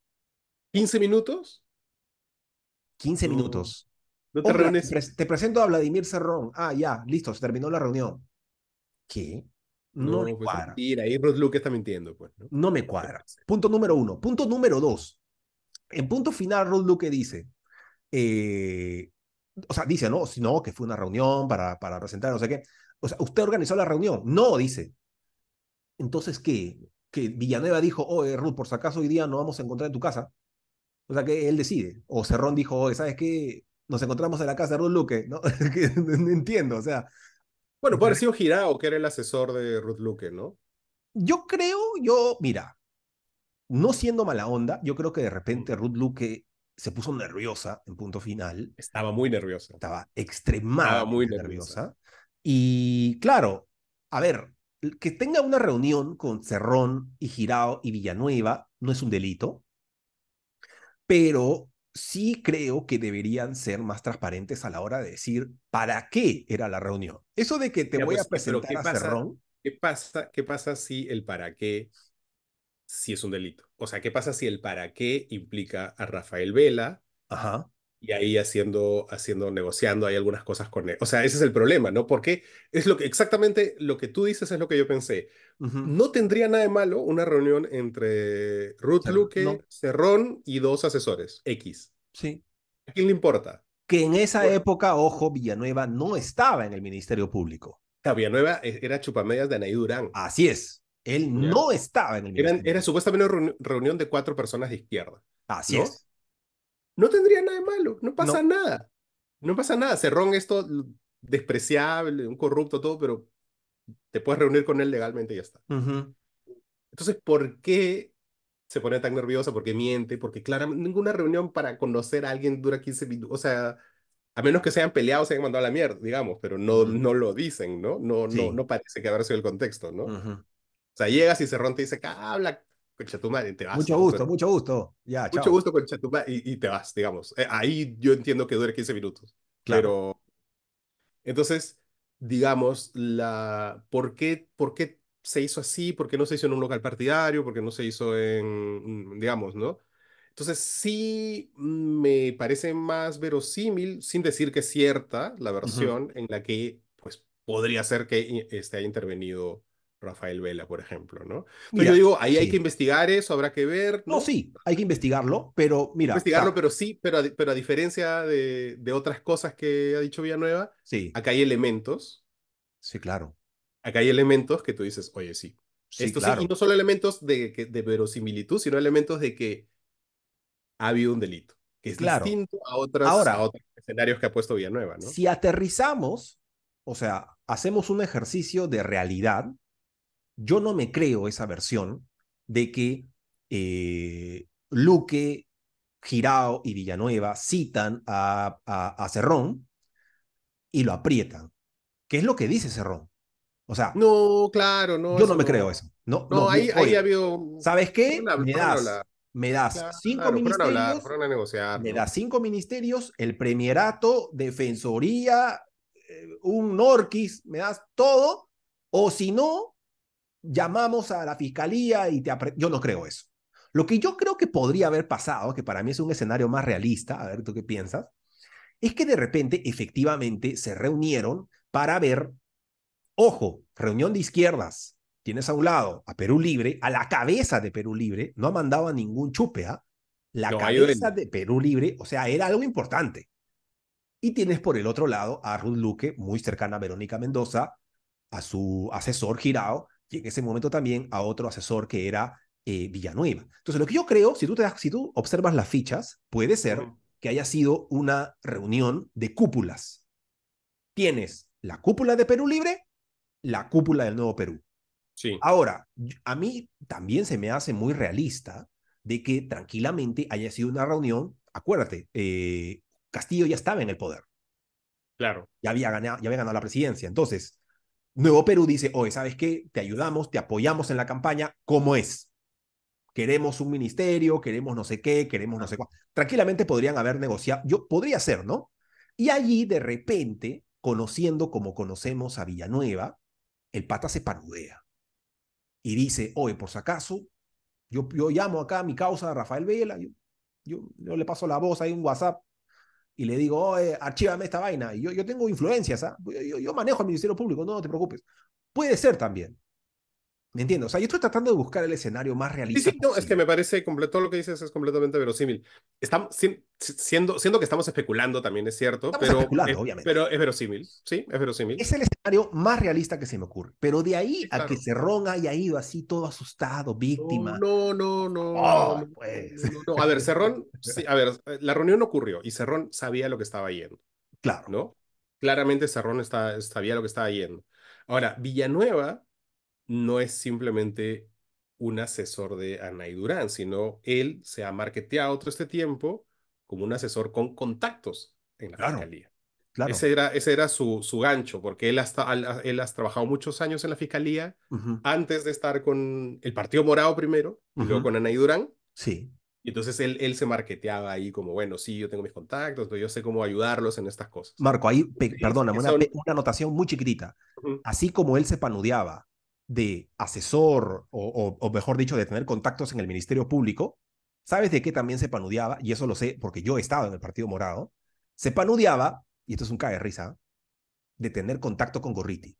¿15 minutos? 15 minutos. No te te presento a Vladimir Cerrón. Ah, ya, listo, se terminó la reunión. ¿Qué? No, me pues, cuadra. Mira, ahí Ruth Luke está mintiendo, pues. ¿no? me cuadra. Punto número uno. Punto número dos. En punto final, Rod Luque dice, eh, o sea, dice, no, no, que fue una reunión para, para presentar, no sé qué. O sea, usted organizó la reunión. No, dice. Entonces, ¿qué? Que Villanueva dijo, oye, Ruth, por si acaso hoy día no vamos a encontrar en tu casa. O sea, que él decide. O Cerrón dijo, ¿sabes qué? Nos encontramos en la casa de Ruth Luque, ¿no? entiendo, o sea. Bueno, puede haber sido Girao, que era el asesor de Ruth Luque, ¿no? Yo creo, yo, mira, no siendo mala onda, yo creo que de repente mm. Ruth Luque se puso nerviosa en punto final. Estaba muy nerviosa. Estaba extremadamente Estaba muy nerviosa. Y claro, a ver, que tenga una reunión con Cerrón y Girao y Villanueva no es un delito pero sí creo que deberían ser más transparentes a la hora de decir para qué era la reunión. Eso de que te voy pues a presentar a pasa, ¿qué pasa, ¿Qué pasa si el para qué si es un delito? O sea, ¿qué pasa si el para qué implica a Rafael Vela, Ajá y ahí haciendo, haciendo, negociando, hay algunas cosas con él. E, o sea, ese es el problema, ¿no? Porque es lo que exactamente lo que tú dices es lo que yo pensé. No tendría nada de malo una reunión entre Ruth Luque, Cerrón y dos asesores, X. Sí. ¿A quién le importa? Que en esa época, ojo, Villanueva no estaba en el Ministerio Público. Villanueva e, era chupamedias de Anaí Durán. Así es. Él no estaba en el Ministerio Era supuestamente una reunión de cuatro personas de izquierda. Así es no tendría nada de malo, no pasa nada. No pasa nada. Cerrón esto despreciable, un corrupto, todo, pero te puedes reunir con él legalmente y ya está. Entonces, ¿por qué se pone tan nerviosa? porque miente? Porque claramente ninguna reunión para conocer a alguien dura 15 minutos. O sea, a menos que se hayan peleado, se hayan mandado a la mierda, digamos, pero no, no lo dicen, ¿no? No, no, no parece que habrá sido el contexto, ¿no? O sea, llegas y Cerrón te dice, habla te vas. Mucho gusto, mucho gusto. Ya, mucho gusto, con el y, te vas, digamos. Eh, ahí yo entiendo que dure 15 minutos. Claro. Pero. Entonces, digamos, la, ¿por, qué, ¿por qué se hizo así? ¿Por qué no se hizo en un local partidario? ¿Por qué no se hizo en. digamos, ¿no? Entonces, sí me parece más verosímil, sin decir que es cierta, la versión en la que pues, podría ser que este, haya intervenido Rafael Vela, por ejemplo, ¿no? Pero yo digo, ahí hay que investigar eso, habrá que ver. No, sí, hay que investigarlo, pero mira. Investigarlo, pero sí, pero a, pero a diferencia de, otras cosas que ha dicho Villanueva, sí. acá hay elementos. Sí, claro. Acá hay elementos que tú dices, oye, sí. sí sí, y no solo elementos de, verosimilitud, sino elementos de que ha habido un delito, que es distinto a, Ahora, a otros escenarios que ha puesto Villanueva, ¿no? Si aterrizamos, o sea, hacemos un ejercicio de realidad, yo no me creo esa versión de que eh, Luque, Girao y Villanueva citan a, Cerrón y lo aprietan. ¿Qué es lo que dice Cerrón? O sea, no, claro, no. Yo no me creo eso. No, no, no ahí, ha ¿Sabes qué? me das, cinco ministerios. me das cinco ministerios, el premierato, defensoría, eh, un Norquis, me das todo. O si no, llamamos a la fiscalía y te yo no creo eso. Lo que yo creo que podría haber pasado, que para mí es un escenario más realista, a ver tú qué piensas, es que de repente efectivamente se reunieron para ver, ojo, reunión de izquierdas, tienes a un lado a Perú Libre, a la cabeza de Perú Libre, no ha mandado a ningún chupea ¿ah? La cabeza de Perú Libre, o sea, era algo importante. Y tienes por el otro lado a Ruth Luque, muy cercana a Verónica Mendoza, a su asesor girado y en ese momento también a otro asesor que era eh, Villanueva. Entonces, lo que yo creo, si tú, observas las fichas, puede ser que haya sido una reunión de cúpulas. Tienes la cúpula de Perú Libre, la cúpula del Nuevo Perú. Sí. Ahora, a mí también se me hace muy realista de que tranquilamente haya sido una reunión, acuérdate, eh, Castillo ya estaba en el poder. Claro. ya había ganado la presidencia. Entonces, Nuevo Perú dice, oye, ¿sabes qué? Te ayudamos, te apoyamos en la campaña, ¿cómo es? Queremos un ministerio, queremos no sé qué, queremos no sé cuál. Tranquilamente podrían haber negociado, yo podría ser, ¿no? Y allí de repente, conociendo como conocemos a Villanueva, el pata se parudea y dice, oye, por si acaso, yo, yo llamo acá a mi causa, Rafael Vela, yo, yo, yo le paso la voz, hay un WhatsApp, y le digo, archívame esta vaina, y yo, tengo influencias, ¿ah? yo, manejo el Ministerio Público, no te preocupes. Puede ser también, entiendo O sea, yo estoy tratando de buscar el escenario más realista. Sí, no, es que me parece, todo lo que dices es completamente verosímil. Estamos, siendo, siendo que estamos especulando también, es cierto, estamos pero, especulando, obviamente. pero es verosímil, sí, es verosímil. Es el escenario más realista que se me ocurre, pero de ahí a que Cerrón haya ido así todo asustado, víctima. No, no, no, oh, pues. a ver, Cerrón, a ver, eh, la reunión ocurrió y Cerrón sabía lo que estaba yendo. Claro. ¿No? Claramente Cerrón está, sabía lo que estaba yendo. Ahora, Villanueva no es simplemente un asesor de Ana y Durán, sino él se ha marketeado todo este tiempo como un asesor con contactos en la fiscalía. Claro. Ese era, ese era su, su gancho, porque él, hasta, él ha trabajado muchos años en la fiscalía antes de estar con el Partido Morado primero, luego con Ana y Durán. Sí. Y entonces él, él se marqueteaba ahí como, bueno, sí, yo tengo mis contactos, yo sé cómo ayudarlos en estas cosas. Marco, ahí, perdona perdóname, una, una anotación muy chiquitita. Así como él se panudeaba de asesor o, mejor dicho, de tener contactos en el Ministerio Público, ¿sabes de qué también se panudeaba? Y eso lo sé porque yo he estado en el Partido Morado. Se panudeaba, y esto es un cae de risa, de tener contacto con Gorriti.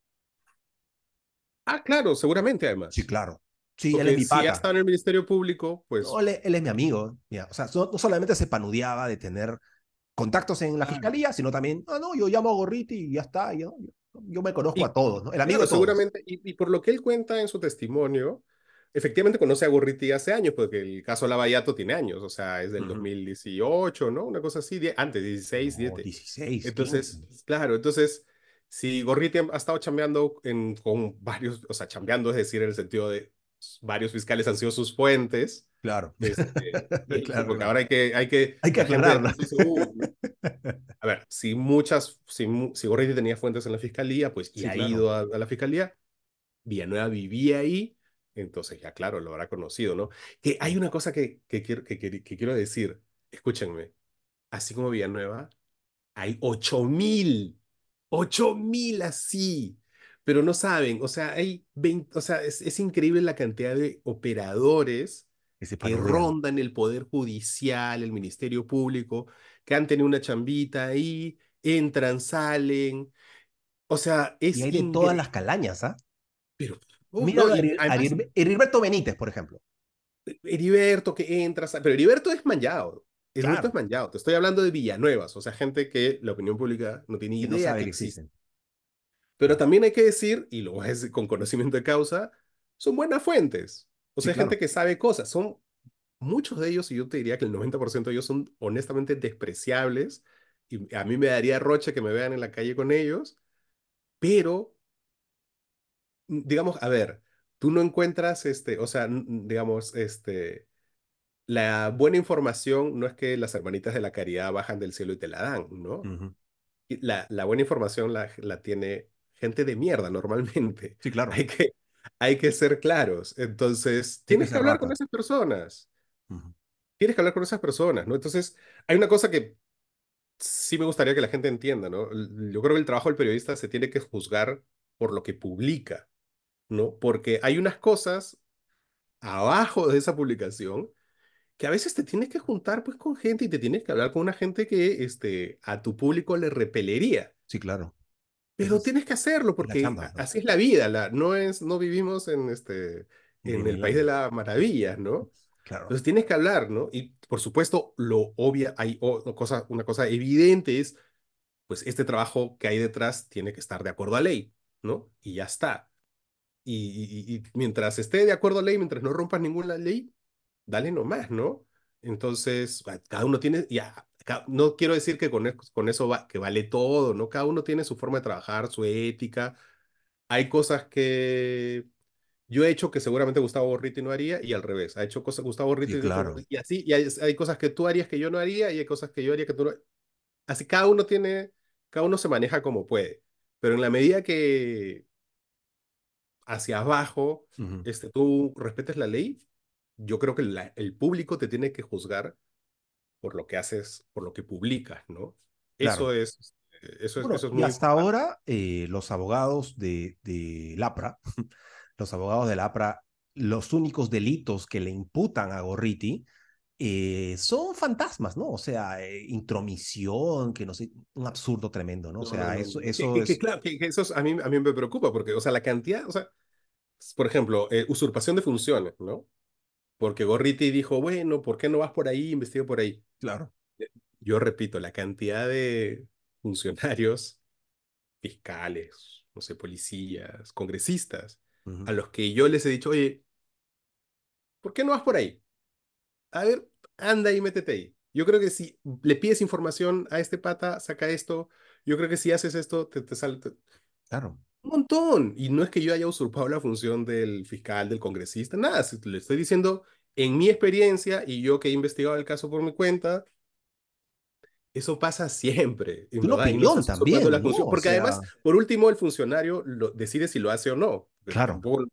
Ah, claro, seguramente además. Sí, claro. Sí, él es mi Si ya está en el Ministerio Público, pues... él, es mi amigo. o sea, no, solamente se panudeaba de tener contactos en la fiscalía, sino también, ah, no, yo llamo a Gorriti y ya está, yo, yo me conozco a todos, ¿no? El amigo Seguramente, y, por lo que él cuenta en su testimonio, efectivamente conoce a Gorriti hace años, porque el caso Lavallato tiene años, o sea, es del 2018, ¿no? Una cosa así, antes, 16, no, 16. Entonces, claro, entonces, si Gorriti ha estado chambeando en, con varios, o sea, chambeando, es decir, en el sentido de varios fiscales han sido sus fuentes, este, claro. porque ahora hay que... Hay que, hay que a ver, si muchas, si, si tenía fuentes en la fiscalía, pues y ha ido a, la fiscalía, Villanueva vivía ahí, entonces ya claro, lo habrá conocido, ¿no? Que hay una cosa que, que, quiero, que, quiero decir, escúchenme, así como Villanueva, hay 8000, 8000 así, pero no saben, o sea, hay 20, o sea, es, es increíble la cantidad de operadores que rondan el Poder Judicial, el Ministerio Público, que han tenido una chambita ahí, entran, salen. O sea, es. Y todas las calañas, ¿ah? Pero. Oh, Mira Heriberto Benítez, por ejemplo. E, Heriberto que entra, pero Heriberto es manllado. Heriberto es manllado. Te estoy hablando de Villanuevas, o sea, gente que la opinión pública no tiene idea de que existen. Pero también hay que decir, y lo voy a decir con conocimiento de causa, son buenas fuentes. O sea, gente que sabe cosas. Son muchos de ellos, y yo te diría que el 90% de ellos son honestamente despreciables. Y a mí me daría roche que me vean en la calle con ellos. Pero, mm, digamos, a ver, tú no encuentras, este, o sea, digamos, este, la buena información no es que las hermanitas de la caridad bajan del cielo y te la dan, ¿no? la, la, buena información la, la tiene gente de mierda normalmente. Sí, claro. Hay que, hay que ser claros. Entonces, tienes que hablar con esas personas. Tienes que hablar con esas personas, ¿no? Entonces, hay una cosa que sí me gustaría que la gente entienda, ¿no? Yo creo que el trabajo del periodista se tiene que juzgar por lo que publica, ¿no? Porque hay unas cosas abajo de esa publicación que a veces te tienes que juntar pues con gente y te tienes que hablar con una gente que este, a tu público le repelería. Sí, claro. Pero tienes que hacerlo porque así es la vida, no, es, no vivimos en, este, en el país de la maravilla, ¿no? Claro. Entonces tienes que hablar, ¿no? Y por supuesto, lo obvia, hay o, cosa, una cosa evidente es, pues este trabajo que hay detrás tiene que estar de acuerdo a ley, ¿no? Y ya está. Y, y, mientras esté de acuerdo a ley, mientras no rompas ninguna ley, dale nomás, ¿no? Entonces, cada uno tiene, ya, no quiero decir que con, e-, eso que vale todo, ¿no? Cada uno tiene su forma de trabajar, su ética. Hay cosas que yo he hecho que seguramente Gustavo Borriti no haría y al revés. Ha hecho cosas Gustavo Borriti y, claro. y así, y hay, cosas que tú harías que yo no haría y hay cosas que yo haría que tú no. Así cada uno tiene, cada uno se maneja como puede. Pero en la medida que hacia abajo este, tú respetes la ley, yo creo que el público te tiene que juzgar por lo que haces, por lo que publicas, ¿no? Eso es... Este, eso es, y hasta ahora, eh, los abogados de, de LAPRA, los abogados de LAPRA, los únicos delitos que le imputan a Gorriti eh, son fantasmas, ¿no? O sea, eh, intromisión, que no sé, un absurdo tremendo, ¿no? O sea, eso, eso es... Que, claro, que, eso a, mí, a mí me preocupa porque, o sea, la cantidad, o sea, por ejemplo, usurpación de funciones, ¿no? Porque Gorriti dijo, bueno, ¿por qué no vas por ahí, investiga por ahí? Claro. Eh, yo repito, la cantidad de funcionarios, fiscales, no sé, policías, congresistas, a los que yo les he dicho, oye, ¿por qué no vas por ahí? A ver, anda y métete ahí. Yo creo que si le pides información a este pata, saca esto. Yo creo que si haces esto, te, te sale. Claro. Un montón. Y no es que yo haya usurpado la función del fiscal, del congresista, nada. le estoy diciendo, en mi experiencia y yo que he investigado el caso por mi cuenta, eso pasa siempre. opinión también. porque además, por último, el funcionario lo, decide si lo hace o no. Pues claro. Tampoco,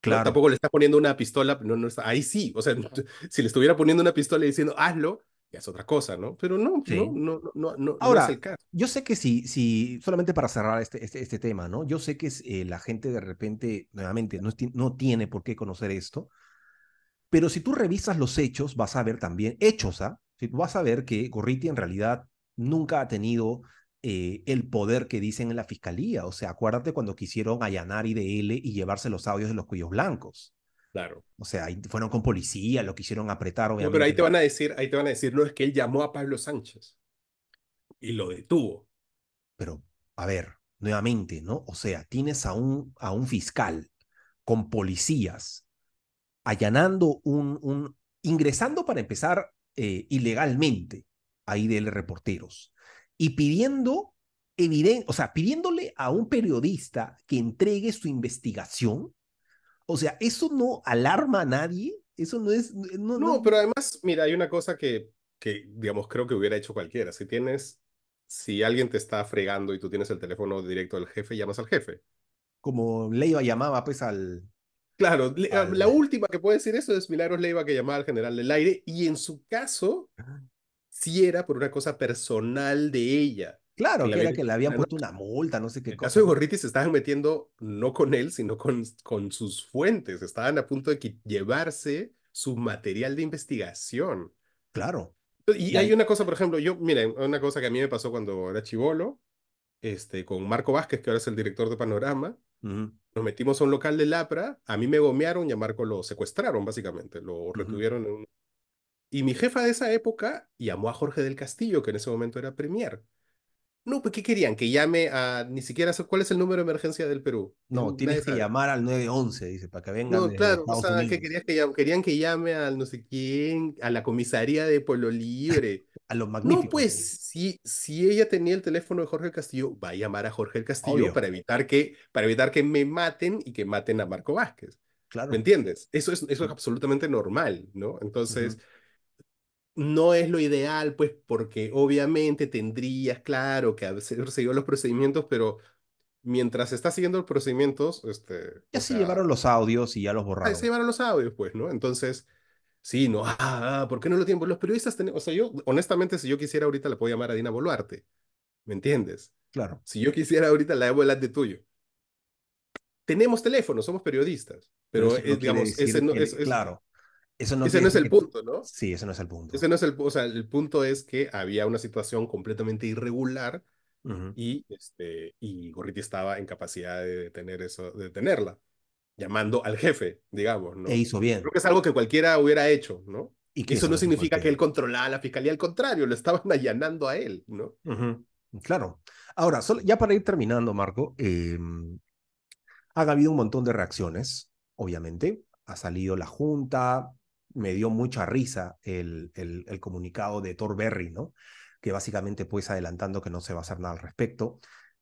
claro. tampoco le está poniendo una pistola. no ahí sí. O sea, si le estuviera poniendo una pistola y diciendo, hazlo, es otra cosa, ¿no? Pero no, no, no, no, no, Ahora, Yo sé que si, si solamente para cerrar este, este, este tema, ¿no? Yo sé que eh, la gente de repente, nuevamente, no, no tiene por qué conocer esto, pero si tú revisas los hechos, vas a ver también hechos, ¿ah? Si tú vas a ver que Gorriti en realidad nunca ha tenido eh, el poder que dicen en la fiscalía. O sea, acuérdate cuando quisieron allanar IDL y llevarse los audios de los cuellos blancos. Claro. O sea, ahí fueron con policía, lo quisieron apretar, obviamente. No, pero ahí te van a decir, ahí te van a decir, no, es que él llamó a Pablo Sánchez y lo detuvo. Pero, a ver, nuevamente, ¿no? O sea, tienes a un, a un fiscal con policías allanando un, un ingresando para empezar eh, ilegalmente a IDL Reporteros y pidiendo evidencia, o sea, pidiéndole a un periodista que entregue su investigación o sea, ¿eso no alarma a nadie? Eso no es... No, no, pero además, mira, hay una cosa que, que, digamos, creo que hubiera hecho cualquiera. Si tienes, si alguien te está fregando y tú tienes el teléfono directo del jefe, llamas al jefe. Como Leiva llamaba, pues, al... Claro, ah, la última que puede decir eso es Milagros Leiva que llamaba al general del aire y en su caso, si era por una cosa personal de ella. Claro, que era que le habían puesto una multa, no sé qué cosa. El caso de Gorriti se estaban metiendo no con él, sino con, con sus fuentes. Estaban a punto de llevarse su material de investigación. Claro. Y, hay una cosa, por ejemplo, yo, mira, una cosa que a mí me pasó cuando era chivolo, este, con Marco Vázquez, que ahora es el director de Panorama, nos metimos a un local de Lapra, a mí me gomearon y a Marco lo secuestraron, básicamente, lo retuvieron en Y mi jefa de esa época llamó a Jorge del Castillo, que en ese momento era premier. No, pues ¿qué querían? Que llame a ni siquiera cuál es el número de emergencia del Perú. No, tienes que llamar al 911, dice, para que vengan. No, claro, o sea, querían, que llame, querían que llame al no sé quién, a la comisaría de Pueblo Libre. a los magníficos. No, pues si, si ella tenía el teléfono de Jorge Castillo, va a llamar a Jorge Castillo para evitar que para evitar que me maten y que maten a Marco Vázquez. Claro. ¿Me entiendes? Eso es, eso es absolutamente normal, ¿no? Entonces, no es lo ideal, pues porque obviamente tendrías, claro, que haber seguido los procedimientos, pero mientras está siguiendo los procedimientos, este... Ya se llevaron los audios y ya los ah, borraron. Ya se llevaron los audios, pues, ¿no? Entonces, sí, no, ah, ah ¿por qué no lo tienen? Pues, los periodistas o sea, yo, honestamente, si yo quisiera ahorita la puedo llamar a Dina Boluarte, ¿me entiendes? Claro. Si yo quisiera ahorita la debo de tuyo. Tenemos teléfono, somos periodistas, pero, digamos, ese no, es, claro no ese no es el punto, ¿no? Sí, ese no es el punto. Ese no es el punto. O sea, el punto es que había una situación completamente irregular y, este, y Gorriti estaba en capacidad de tener eso, de detenerla, llamando al jefe, digamos, ¿no? E hizo bien. Creo que es algo que cualquiera hubiera hecho, ¿no? Y eso, no significa que él controlaba la fiscalía, al contrario, lo estaban allanando a él, ¿no? Claro. Ahora, solo, ya para ir terminando, Marco, em, ha habido un montón de reacciones, obviamente. Ha salido la Junta, me dio mucha risa el, el, comunicado de Thor Berry, ¿no? Que básicamente pues adelantando que no se va a hacer nada al respecto.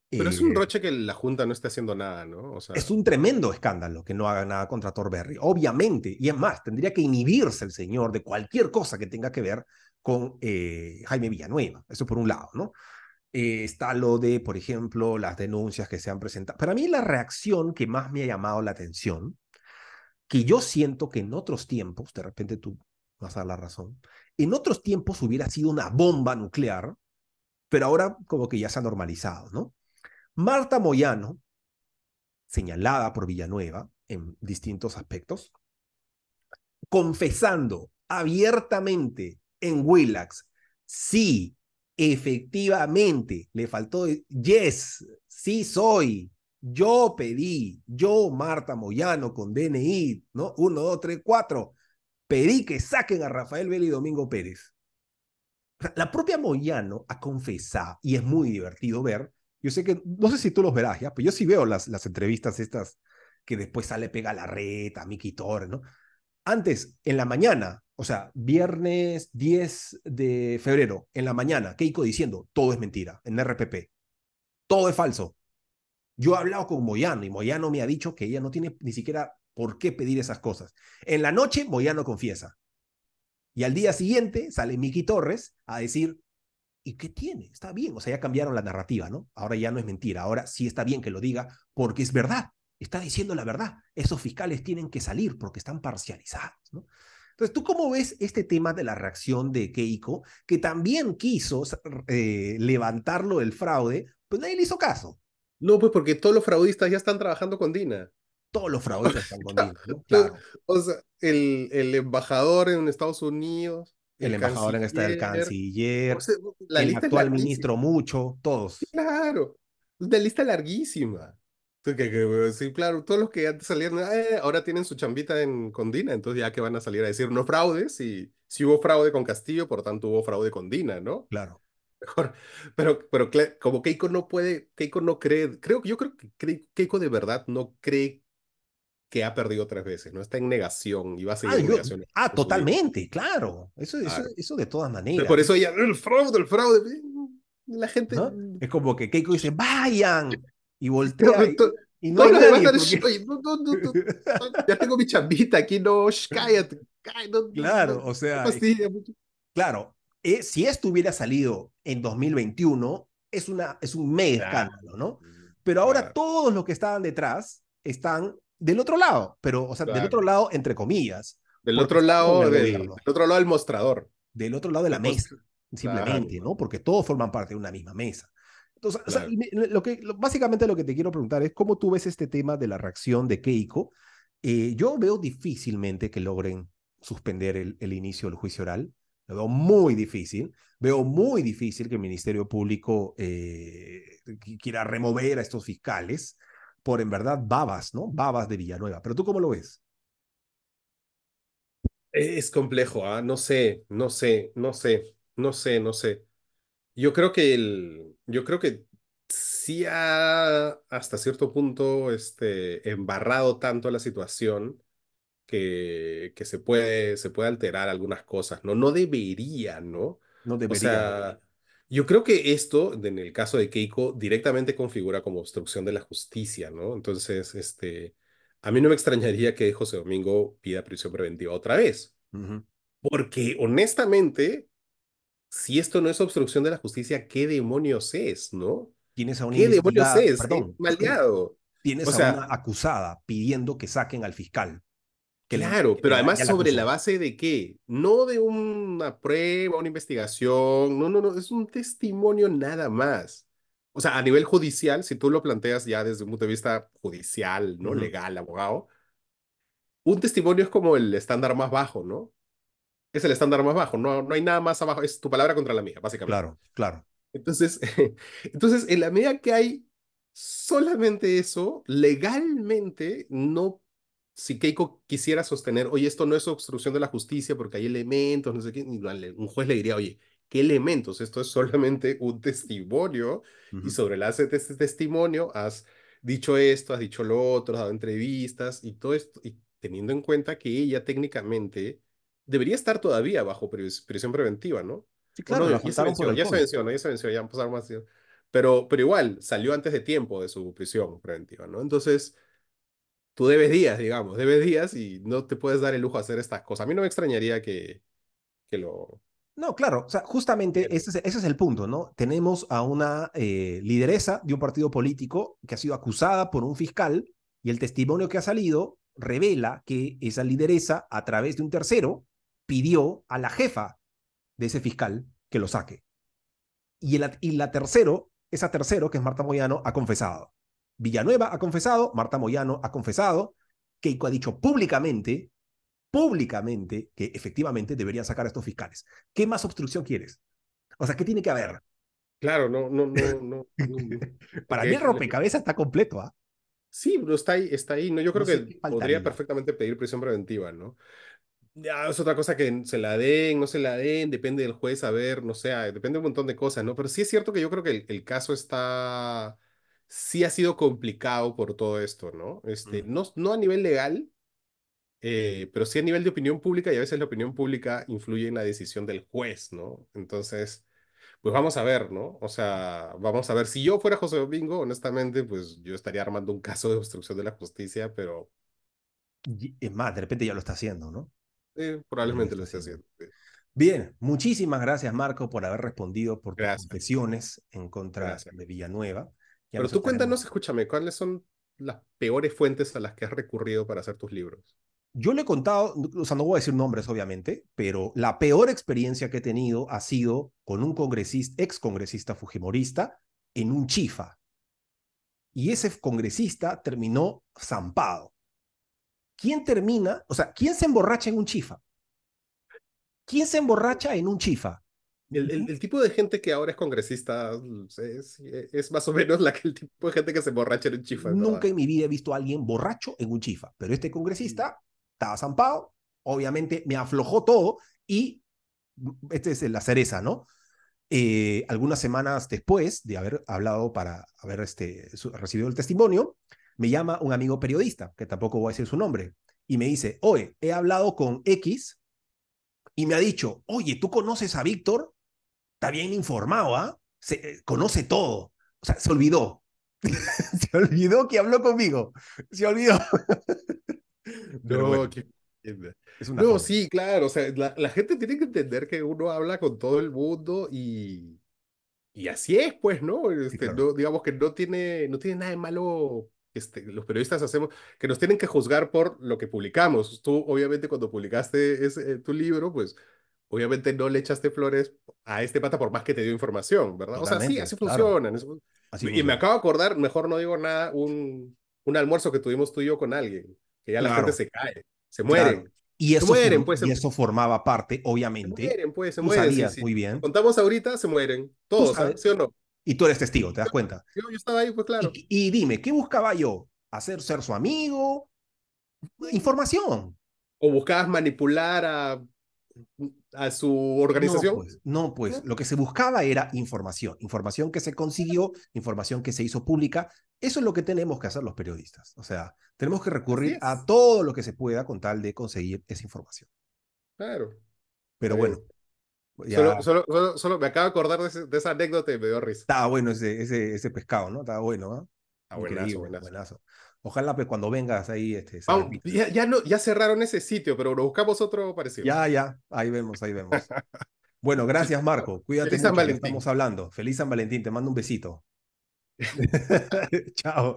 Pero es un eh roche que la Junta no esté haciendo nada, ¿no? O sea... Es un tremendo escándalo que no haga nada contra Berry. obviamente. Y es más, tendría que inhibirse el señor de cualquier cosa que tenga que ver con eh, Jaime Villanueva. Eso por un lado, ¿no? Eh, está lo de, por ejemplo, las denuncias que se han presentado. Para mí la reacción que más me ha llamado la atención que yo siento que en otros tiempos, de repente tú vas a dar la razón, en otros tiempos hubiera sido una bomba nuclear, pero ahora como que ya se ha normalizado, ¿no? Marta Moyano, señalada por Villanueva en distintos aspectos, confesando abiertamente en Willax, sí, efectivamente, le faltó, eh, yes, sí soy, yo pedí, yo, Marta Moyano, con DNI, ¿no? uno dos tres cuatro, pedí que saquen a Rafael Vélez y Domingo Pérez. La propia Moyano ha confesado, y es muy divertido ver, yo sé que, no sé si tú los verás, ya, pero yo sí veo las, las entrevistas estas que después sale pega la reta, Miki Torres, ¿no? Antes, en la mañana, o sea, viernes 10 de febrero, en la mañana, Keiko diciendo, todo es mentira, en RPP, todo es falso, yo he hablado con Moyano y Moyano me ha dicho que ella no tiene ni siquiera por qué pedir esas cosas. En la noche, Moyano confiesa. Y al día siguiente sale Miki Torres a decir, ¿y qué tiene? Está bien. O sea, ya cambiaron la narrativa, ¿no? Ahora ya no es mentira. Ahora sí está bien que lo diga porque es verdad. Está diciendo la verdad. Esos fiscales tienen que salir porque están parcializados, ¿no? Entonces, ¿tú cómo ves este tema de la reacción de Keiko, que también quiso eh, levantarlo del fraude, pues nadie le hizo caso? No, pues porque todos los fraudistas ya están trabajando con Dina. Todos los fraudistas están con Dina. Pues, claro. O sea, el, embajador en Estados Unidos, el, embajador en esta del canciller, el actual ministro mucho, todos. Claro, una lista larguísima. sí, claro, todos los que antes salían, eh, ahora tienen su chambita en con Dina, entonces ya que van a salir a decir no fraudes, y si hubo fraude con Castillo, por tanto hubo fraude con Dina, ¿no? Claro mejor. Pero, pero como Keiko no puede, Keiko no cree, creo que yo creo que Keiko de verdad no cree que ha perdido tres veces, no está en negación y va a seguir ah, en negación. Ah, totalmente, claro. Eso, Eso, de todas maneras. por eso ella, el fraude, el fraude. La gente. ¿No? Es como que Keiko dice, vayan. Y voltea. y no, no, ya tengo mi chambita aquí, no, cállate, cállate claro, o sea, claro, eh, si esto hubiera salido en 2021, es, una, es un mega escándalo, ¿no? Pero ahora todos los que estaban detrás están del otro lado, pero, o sea, del otro lado, entre comillas. Del otro lado, del, otro lado del mostrador. Del otro lado de la, mesa, simplemente, ¿no? Porque todos forman parte de una misma mesa. Entonces, lo que, básicamente lo que te quiero preguntar es cómo tú ves este tema de la reacción de Keiko. Eh, yo veo difícilmente que logren suspender el inicio del juicio oral veo muy difícil. Veo muy difícil que el Ministerio Público eh, quiera remover a estos fiscales por, en verdad, babas, ¿no? Babas de Villanueva. Pero tú cómo lo ves? E-, es complejo, ¿ah? no sé, no sé, no sé, no sé, no sé. Yo creo que el, yo creo que sí ha hasta cierto punto este, embarrado tanto la situación que, se puede, se alterar algunas cosas, ¿no? No debería, ¿no? No debería. O sea, yo creo que esto, en el caso de Keiko, directamente configura como obstrucción de la justicia, ¿no? Entonces, este, a mí no me extrañaría que José Domingo pida prisión preventiva otra vez. Porque honestamente, si esto no es obstrucción de la justicia, ¿qué demonios es, no? Tienes a ¿Qué demonios es? Tienes a una acusada pidiendo que saquen al fiscal. Claro, pero además sobre la base de qué? No de una prueba, una investigación, no, no, no, es un testimonio nada más. O sea, a nivel judicial, si tú lo planteas ya desde un punto de vista judicial, ¿no? Legal, abogado, un testimonio es como el estándar más bajo, ¿no? Es el estándar más bajo, no, no hay nada más abajo, es tu palabra contra la mía, básicamente. Claro, claro. Entonces, entonces en la medida que hay solamente eso, legalmente no si Keiko quisiera sostener, oye, esto no es obstrucción de la justicia porque hay elementos, no sé qué, un juez le diría, oye, ¿qué elementos? Esto es solamente un testimonio y sobre el base de este testimonio has dicho esto, has dicho lo otro, has dado entrevistas y todo esto, y teniendo en cuenta que ella técnicamente debería estar todavía bajo prisión preventiva, ¿no? Sí, claro, ya, se mencionó, ya, se venció, ya se mencionó, más. Pero, pero igual, salió antes de tiempo de su prisión preventiva, ¿no? Entonces, tú debes días, digamos, debes días y no te puedes dar el lujo de hacer estas cosas. A mí no me extrañaría que, lo... No, claro, o sea, justamente ese, es, el punto, ¿no? Tenemos a una eh, lideresa de un partido político que ha sido acusada por un fiscal y el testimonio que ha salido revela que esa lideresa, a través de un tercero, pidió a la jefa de ese fiscal que lo saque. Y, el, y la tercero, esa tercero, que es Marta Moyano, ha confesado. Villanueva ha confesado, Marta Moyano ha confesado, Keiko ha dicho públicamente, públicamente, que efectivamente deberían sacar a estos fiscales. ¿Qué más obstrucción quieres? O sea, ¿qué tiene que haber? Claro, no, no, no, no. Para mí eh, el rompecabezas está completo, ¿ah? Sí, pero está ahí, está ahí. No, yo creo que podría perfectamente pedir prisión preventiva, ¿no? Ya, es otra cosa que se la den, no se la den, depende del juez, a ver, no sé, ah, depende de un montón de cosas, ¿no? Pero sí es cierto que yo creo que el caso está sí ha sido complicado por todo esto, ¿no? Este, no, no a nivel legal, eh, pero sí a nivel de opinión pública y a veces la opinión pública influye en la decisión del juez, ¿no? Entonces, pues vamos a ver, ¿no? O sea, vamos a ver, si yo fuera José Domingo, honestamente, pues yo estaría armando un caso de obstrucción de la justicia, pero... es más, de repente ya lo está haciendo, ¿no? probablemente lo esté haciendo. Bien, muchísimas gracias Marco por haber respondido por las tus en contra de Villanueva. Pero tú cuéntanos, escúchame, ¿cuáles son las peores fuentes a las que has recurrido para hacer tus libros? Yo le he contado, o sea, no voy a decir nombres obviamente, pero la peor experiencia que he tenido ha sido con un congresista, ex congresista fujimorista en un chifa. Y ese congresista terminó zampado. ¿Quién termina? O sea, ¿quién se emborracha en un chifa? ¿Quién se emborracha en un chifa? El, tipo de gente que ahora es congresista eh, es, más o menos la que el tipo de gente que se borracha en un chifa. Nunca en mi vida he visto a alguien borracho en un chifa, pero este congresista estaba zampado, obviamente me aflojó todo y mm, esta es la cereza, ¿no? Eh, algunas semanas después de haber hablado para haber este, recibido el testimonio, me llama un amigo periodista, que tampoco voy a decir su nombre, y me dice, oye, he hablado con X y me ha dicho, oye, ¿tú conoces a Víctor? está bien informado, ¿ah? Eh, conoce todo. O sea, se olvidó. se olvidó que habló conmigo. Se olvidó. no, sí, claro. O sea, la, gente tiene que entender que uno habla con todo el mundo y, y así es, pues, este, ¿no? Digamos que no tiene, no tiene nada de malo este, los periodistas hacemos, que nos tienen que juzgar por lo que publicamos. Tú, obviamente, cuando publicaste tu libro, pues, obviamente no le echaste flores a este pata por más que te dio información, ¿verdad? o sea, sí, así funcionan. y me acabo de acordar, mejor no digo nada, un, un almuerzo que tuvimos tú y yo con alguien, que ya la gente se cae, se muere. Y eso, mueren, pues, y eso formaba parte, obviamente. Se mueren, pues, se mueren. muy bien. Contamos ahorita, se mueren. Todos, ¿ah? ¿sí o no? Y tú eres testigo, ¿te das cuenta? Yo, estaba ahí, pues claro. y, dime, ¿qué buscaba yo? ¿Hacer ser su amigo? Información. ¿O buscabas manipular a a su organización? No, pues, pues lo que se buscaba era información, información que se consiguió, información que se hizo pública. Eso es lo que tenemos que hacer los periodistas. O sea, tenemos que recurrir a todo lo que se pueda con tal de conseguir esa información. Claro. Pero bueno. Solo, solo, me acabo de acordar de, esa anécdota y me dio risa. Estaba bueno ese, ese, ese pescado, ¿no? Estaba bueno, ¿ah? ¿no? buenazo. buenazo. Ojalá pues cuando vengas ahí. Este, ya, ya cerraron ese sitio, pero buscamos otro parecido. Ya, ya, ahí vemos, ahí vemos. bueno, gracias Marco, cuídate. mucho, San Estamos hablando. Feliz San Valentín, te mando un besito. Chao.